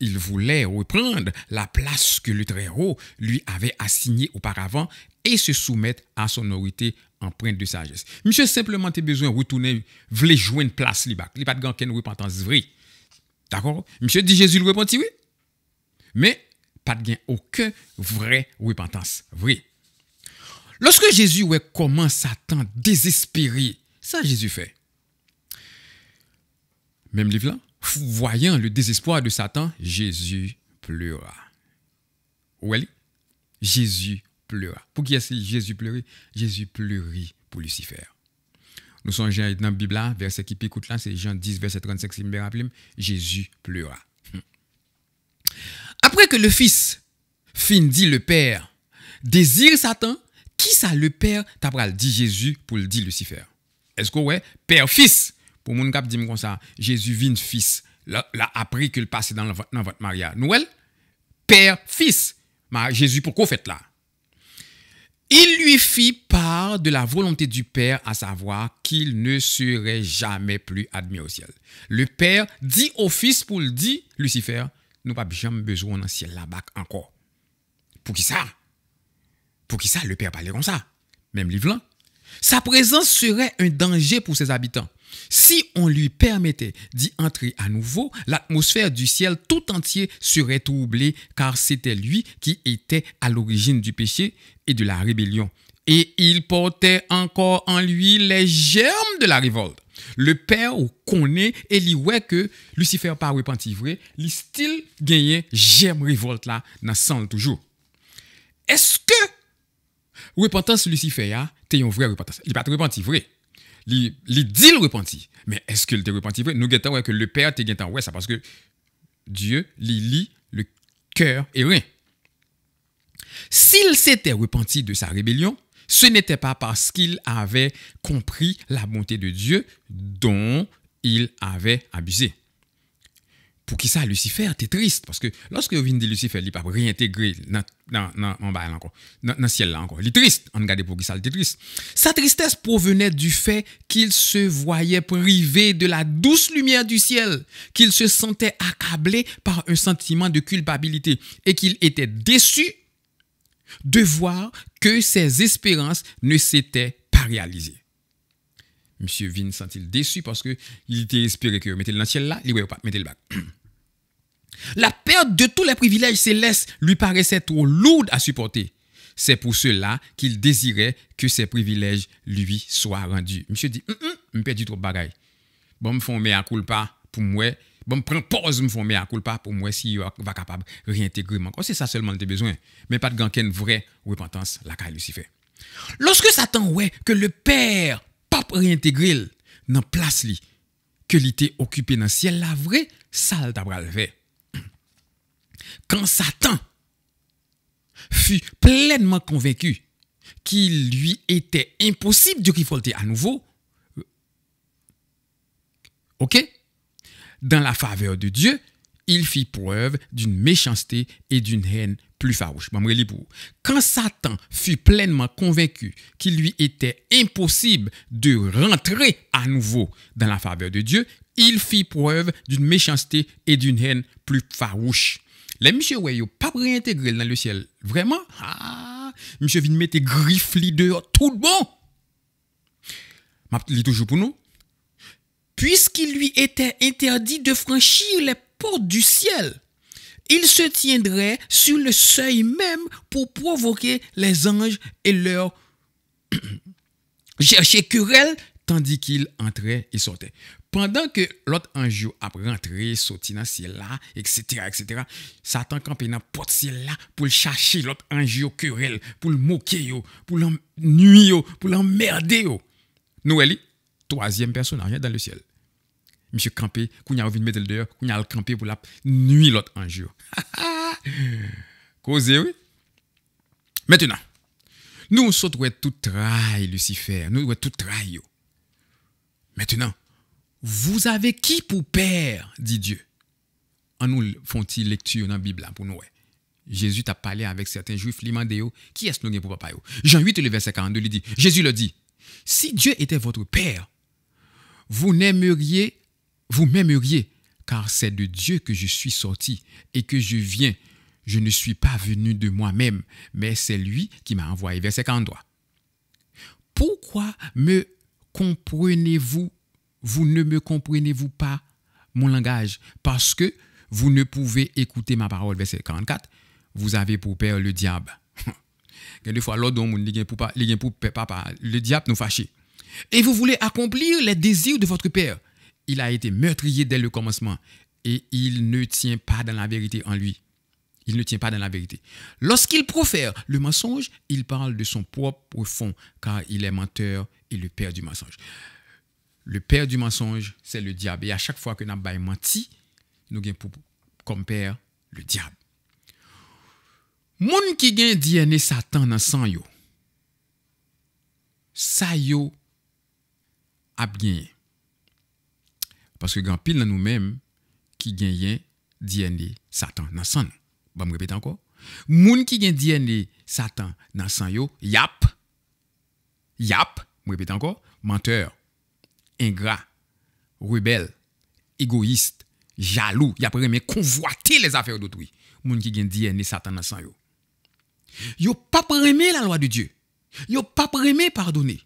Il voulait reprendre la place que le Très-Haut lui avait assignée auparavant et se soumettre à son autorité empreinte de sagesse. Monsieur simplement as besoin retourner, jouer une place Il n'y a pas de une repentance vraie. D'accord Monsieur dit Jésus le repentit, oui. Mais pas de gain aucun vrai repentance vraie. Lorsque Jésus commence à Satan désespéré, ça Jésus fait. Même livre là, Voyant le désespoir de Satan, Jésus pleura. Où Jésus pleura. Pour qui est-ce Jésus pleurait Jésus pleurait pour Lucifer. Nous sommes dans la Bible, verset qui écoute là, c'est Jean 10, verset 36, « si me rappelle, Jésus pleura. Hmm. Après que le fils fin dit le père, désire Satan, qui ça le père, t'as dit Jésus pour le dire Lucifer. Est-ce que ouais, père-fils, pour mon cap dit comme ça, Jésus vient fils. L'a appris après qu'il passe dans, votre mariage. Noël, père, fils. Jésus, pourquoi vous faites là? Il lui fit part de la volonté du Père, à savoir qu'il ne serait jamais plus admis au ciel. Le Père dit au Fils pour le dire, Lucifer, nous pas jamais besoin d'un ciel là-bas encore. Pour qui ça Pour qui ça le Père parlait comme ça Même livre Sa présence serait un danger pour ses habitants. Si on lui permettait d'y entrer à nouveau, l'atmosphère du ciel tout entier serait troublée car c'était lui qui était à l'origine du péché et de la rébellion. Et il portait encore en lui les germes de la révolte. Le père connaît et lui voit que Lucifer pas repenti vrai, il style gagné germe révolte là dans sang toujours. Est-ce que repentance Lucifer a, hein, une vraie repentance? Il pas repenti vrai. Il dit le repenti. Mais est-ce qu'il était repenti Nous guettons que le Père te guettant ça parce que Dieu lit le cœur et rien. S'il s'était repenti de sa rébellion, ce n'était pas parce qu'il avait compris la bonté de Dieu dont il avait abusé pour qui ça, Lucifer, t'es triste. Parce que lorsque vous venez de Lucifer, il n'est pas réintégré dans, dans, dans, encore, dans, le ciel, là encore. Il est triste. On regarde pour qui ça, il est triste. Sa tristesse provenait du fait qu'il se voyait privé de la douce lumière du ciel, qu'il se sentait accablé par un sentiment de culpabilité et qu'il était déçu de voir que ses espérances ne s'étaient pas réalisées. Monsieur Vin il déçu parce que il était espéré que mettez le le ciel là, il ne pas mettre le bac. La perte de tous les privilèges célestes lui paraissait trop lourde à supporter. C'est pour cela qu'il désirait que ses privilèges lui soient rendus. Monsieur dit, je hum, hum, perds trop de bagaille. Bon, me font mea culpa pour moi. Bon, me prends pause, me font mea culpa pour moi si va capable de réintégrer mon C'est ça seulement le besoin. Mais pas de grand vraie repentance, la Lucifer. Lorsque Satan ouais que le Père, pape réintégré dans place que l'ité occupé dans ciel la vraie, ça le fait quand Satan fut pleinement convaincu qu'il lui était impossible de révolter à nouveau, euh, ok, dans la faveur de Dieu, il fit preuve d'une méchanceté et d'une haine plus farouche. Quand Satan fut pleinement convaincu qu'il lui était impossible de rentrer à nouveau dans la faveur de Dieu, il fit preuve d'une méchanceté et d'une haine plus farouche. Les M. Wayou pas pas dans le ciel. »« Vraiment ?»« ah, Monsieur vin mette griffes dehors, tout bon. M'a lit toujours pour nous. Puisqu'il lui était interdit de franchir les portes du ciel, il se tiendrait sur le seuil même pour provoquer les anges et leur chercher querelle, tandis qu'il entrait et sortait pendant que l'autre ange a rentré, sorti dans ciel là, etc., etc., Satan campé dans la ciel là pour chercher l'autre ange au querelle, pour le moquer, pour l'ennuyer, pour l'emmerder. Noël, troisième personnage dans le ciel. Monsieur campé, quand il a envie dehors, quand il a campé pour la nuit l'autre ange. Causez. oui. Maintenant, nous sommes tous trahis, Lucifer. Nous sommes tous trahis. Maintenant, vous avez qui pour père, dit Dieu. En nous font-ils lecture dans la Bible pour nous. Jésus t'a parlé avec certains juifs, qui est-ce nous pour papa? Jean 8, le verset 42, lui dit, Jésus le dit, si Dieu était votre père, vous n'aimeriez, vous m'aimeriez, car c'est de Dieu que je suis sorti et que je viens. Je ne suis pas venu de moi-même, mais c'est lui qui m'a envoyé. Verset 43. Pourquoi me comprenez-vous vous ne me comprenez-vous pas mon langage Parce que vous ne pouvez écouter ma parole. Verset 44, vous avez pour père le diable. Des fois, l'autre pour papa, le diable nous fâche. Et vous voulez accomplir les désirs de votre père. Il a été meurtrier dès le commencement et il ne tient pas dans la vérité en lui. Il ne tient pas dans la vérité. Lorsqu'il profère le mensonge, il parle de son propre fond, car il est menteur et le père du mensonge le père du mensonge, c'est le diable. Et à chaque fois que nous avons menti, nous avons comme père le diable. Moun qui gagne DNA Satan dans sang yo, ça yo a gagné. Parce que grand pile nous-mêmes qui gagne DNA Satan dans sang. Bon, me répéter encore. Moun qui gagne DNA Satan dans sang yo, yap. Yap, me répète encore, menteur ingrat, rebelle, égoïste, jaloux, y a mais convoiter les affaires d'autrui. Moun qui gen DNA Satan dans yo. pas prémé la loi de Dieu. Yo pas prémé pardonner.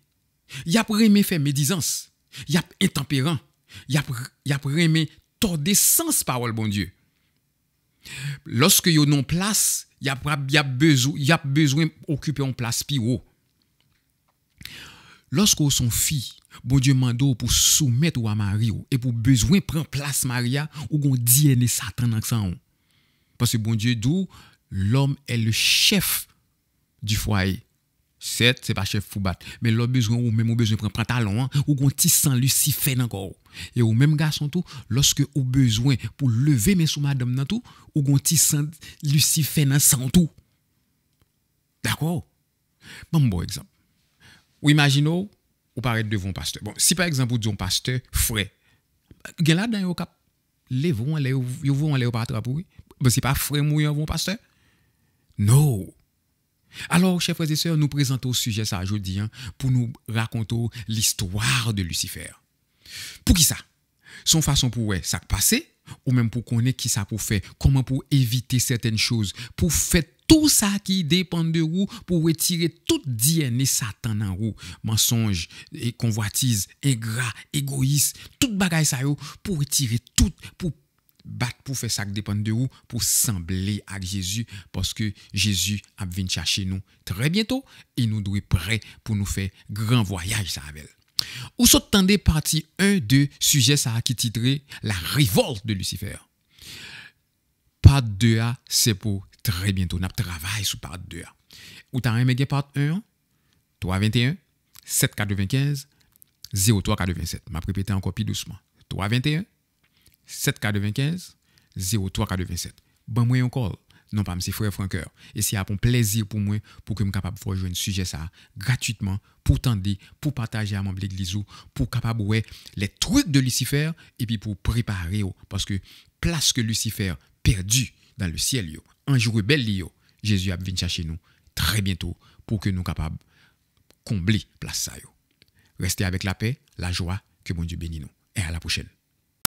Y a prémé faire médisance. Y a intempérant. Y a y a aimer tordre sens parole bon Dieu. Lorsque yo non place, y a y a besoin y a besoin occuper une place pire. Lorsque son fils, bon Dieu mando pour soumettre ou à Marie et pour besoin prendre place Maria ou gon DNA Satan dans ça. Parce que bon Dieu d'où l'homme est le chef du foyer. Certes, c'est pas chef pour battre, mais l'homme besoin ou même ou besoin prendre pantalon hein, ou gon petit Lucifer encore. Et au même garçon tout, lorsque au besoin pour lever mes sous madame dans tout, ou gon sans Lucifer dans tout. D'accord Bon bon exemple. Ou imaginons, ou paraître devant pasteur. Bon, si par exemple, vous dites pasteur, frais, vous la dan yo cap, le vont les le vont pas vou pour Mais pasteur. Non. Alors, chers frères et sœurs, nous présentons au sujet ça aujourd'hui hein, pour nous raconter l'histoire de Lucifer. Pour qui ça? Son façon pour ouais, ça passer, ou même pour connaître qui ça pour faire, comment pour éviter certaines choses, pour faire tout ça qui dépend de vous pour retirer toute et Satan en vous. Mensonge, et convoitise, ingrat, égoïste, tout bagaille ça pour retirer tout, pour battre pour faire ça qui dépend de vous, pour sembler à Jésus, parce que Jésus a vint chercher nous très bientôt et nous doit prêt pour nous faire grand voyage, ça avec. Ou s'entendez partie 1 de sujet ça qui titré La révolte de Lucifer. pas 2A, c'est pour Très bientôt, nous travaillons sur part 2. Ou t'as aimé part 1, 321, 795, 0387. Je vais répéter encore plus doucement. 321, 795, 0387. Bon, moi encore. Non, pas c'est frère Franqueur. Et c'est un plaisir pour moi pour que je sois capable de faire un sujet ça gratuitement, pour tendre, pour partager à mon, l'église, pour capable ouais, les trucs de Lucifer et puis pour préparer. Oh, parce que place que Lucifer perdu dans le ciel, yo, un jour belle Jésus a venir chercher nous très bientôt pour que nous capables combler place ça Restez avec la paix, la joie, que mon Dieu bénisse nous. Et à la prochaine.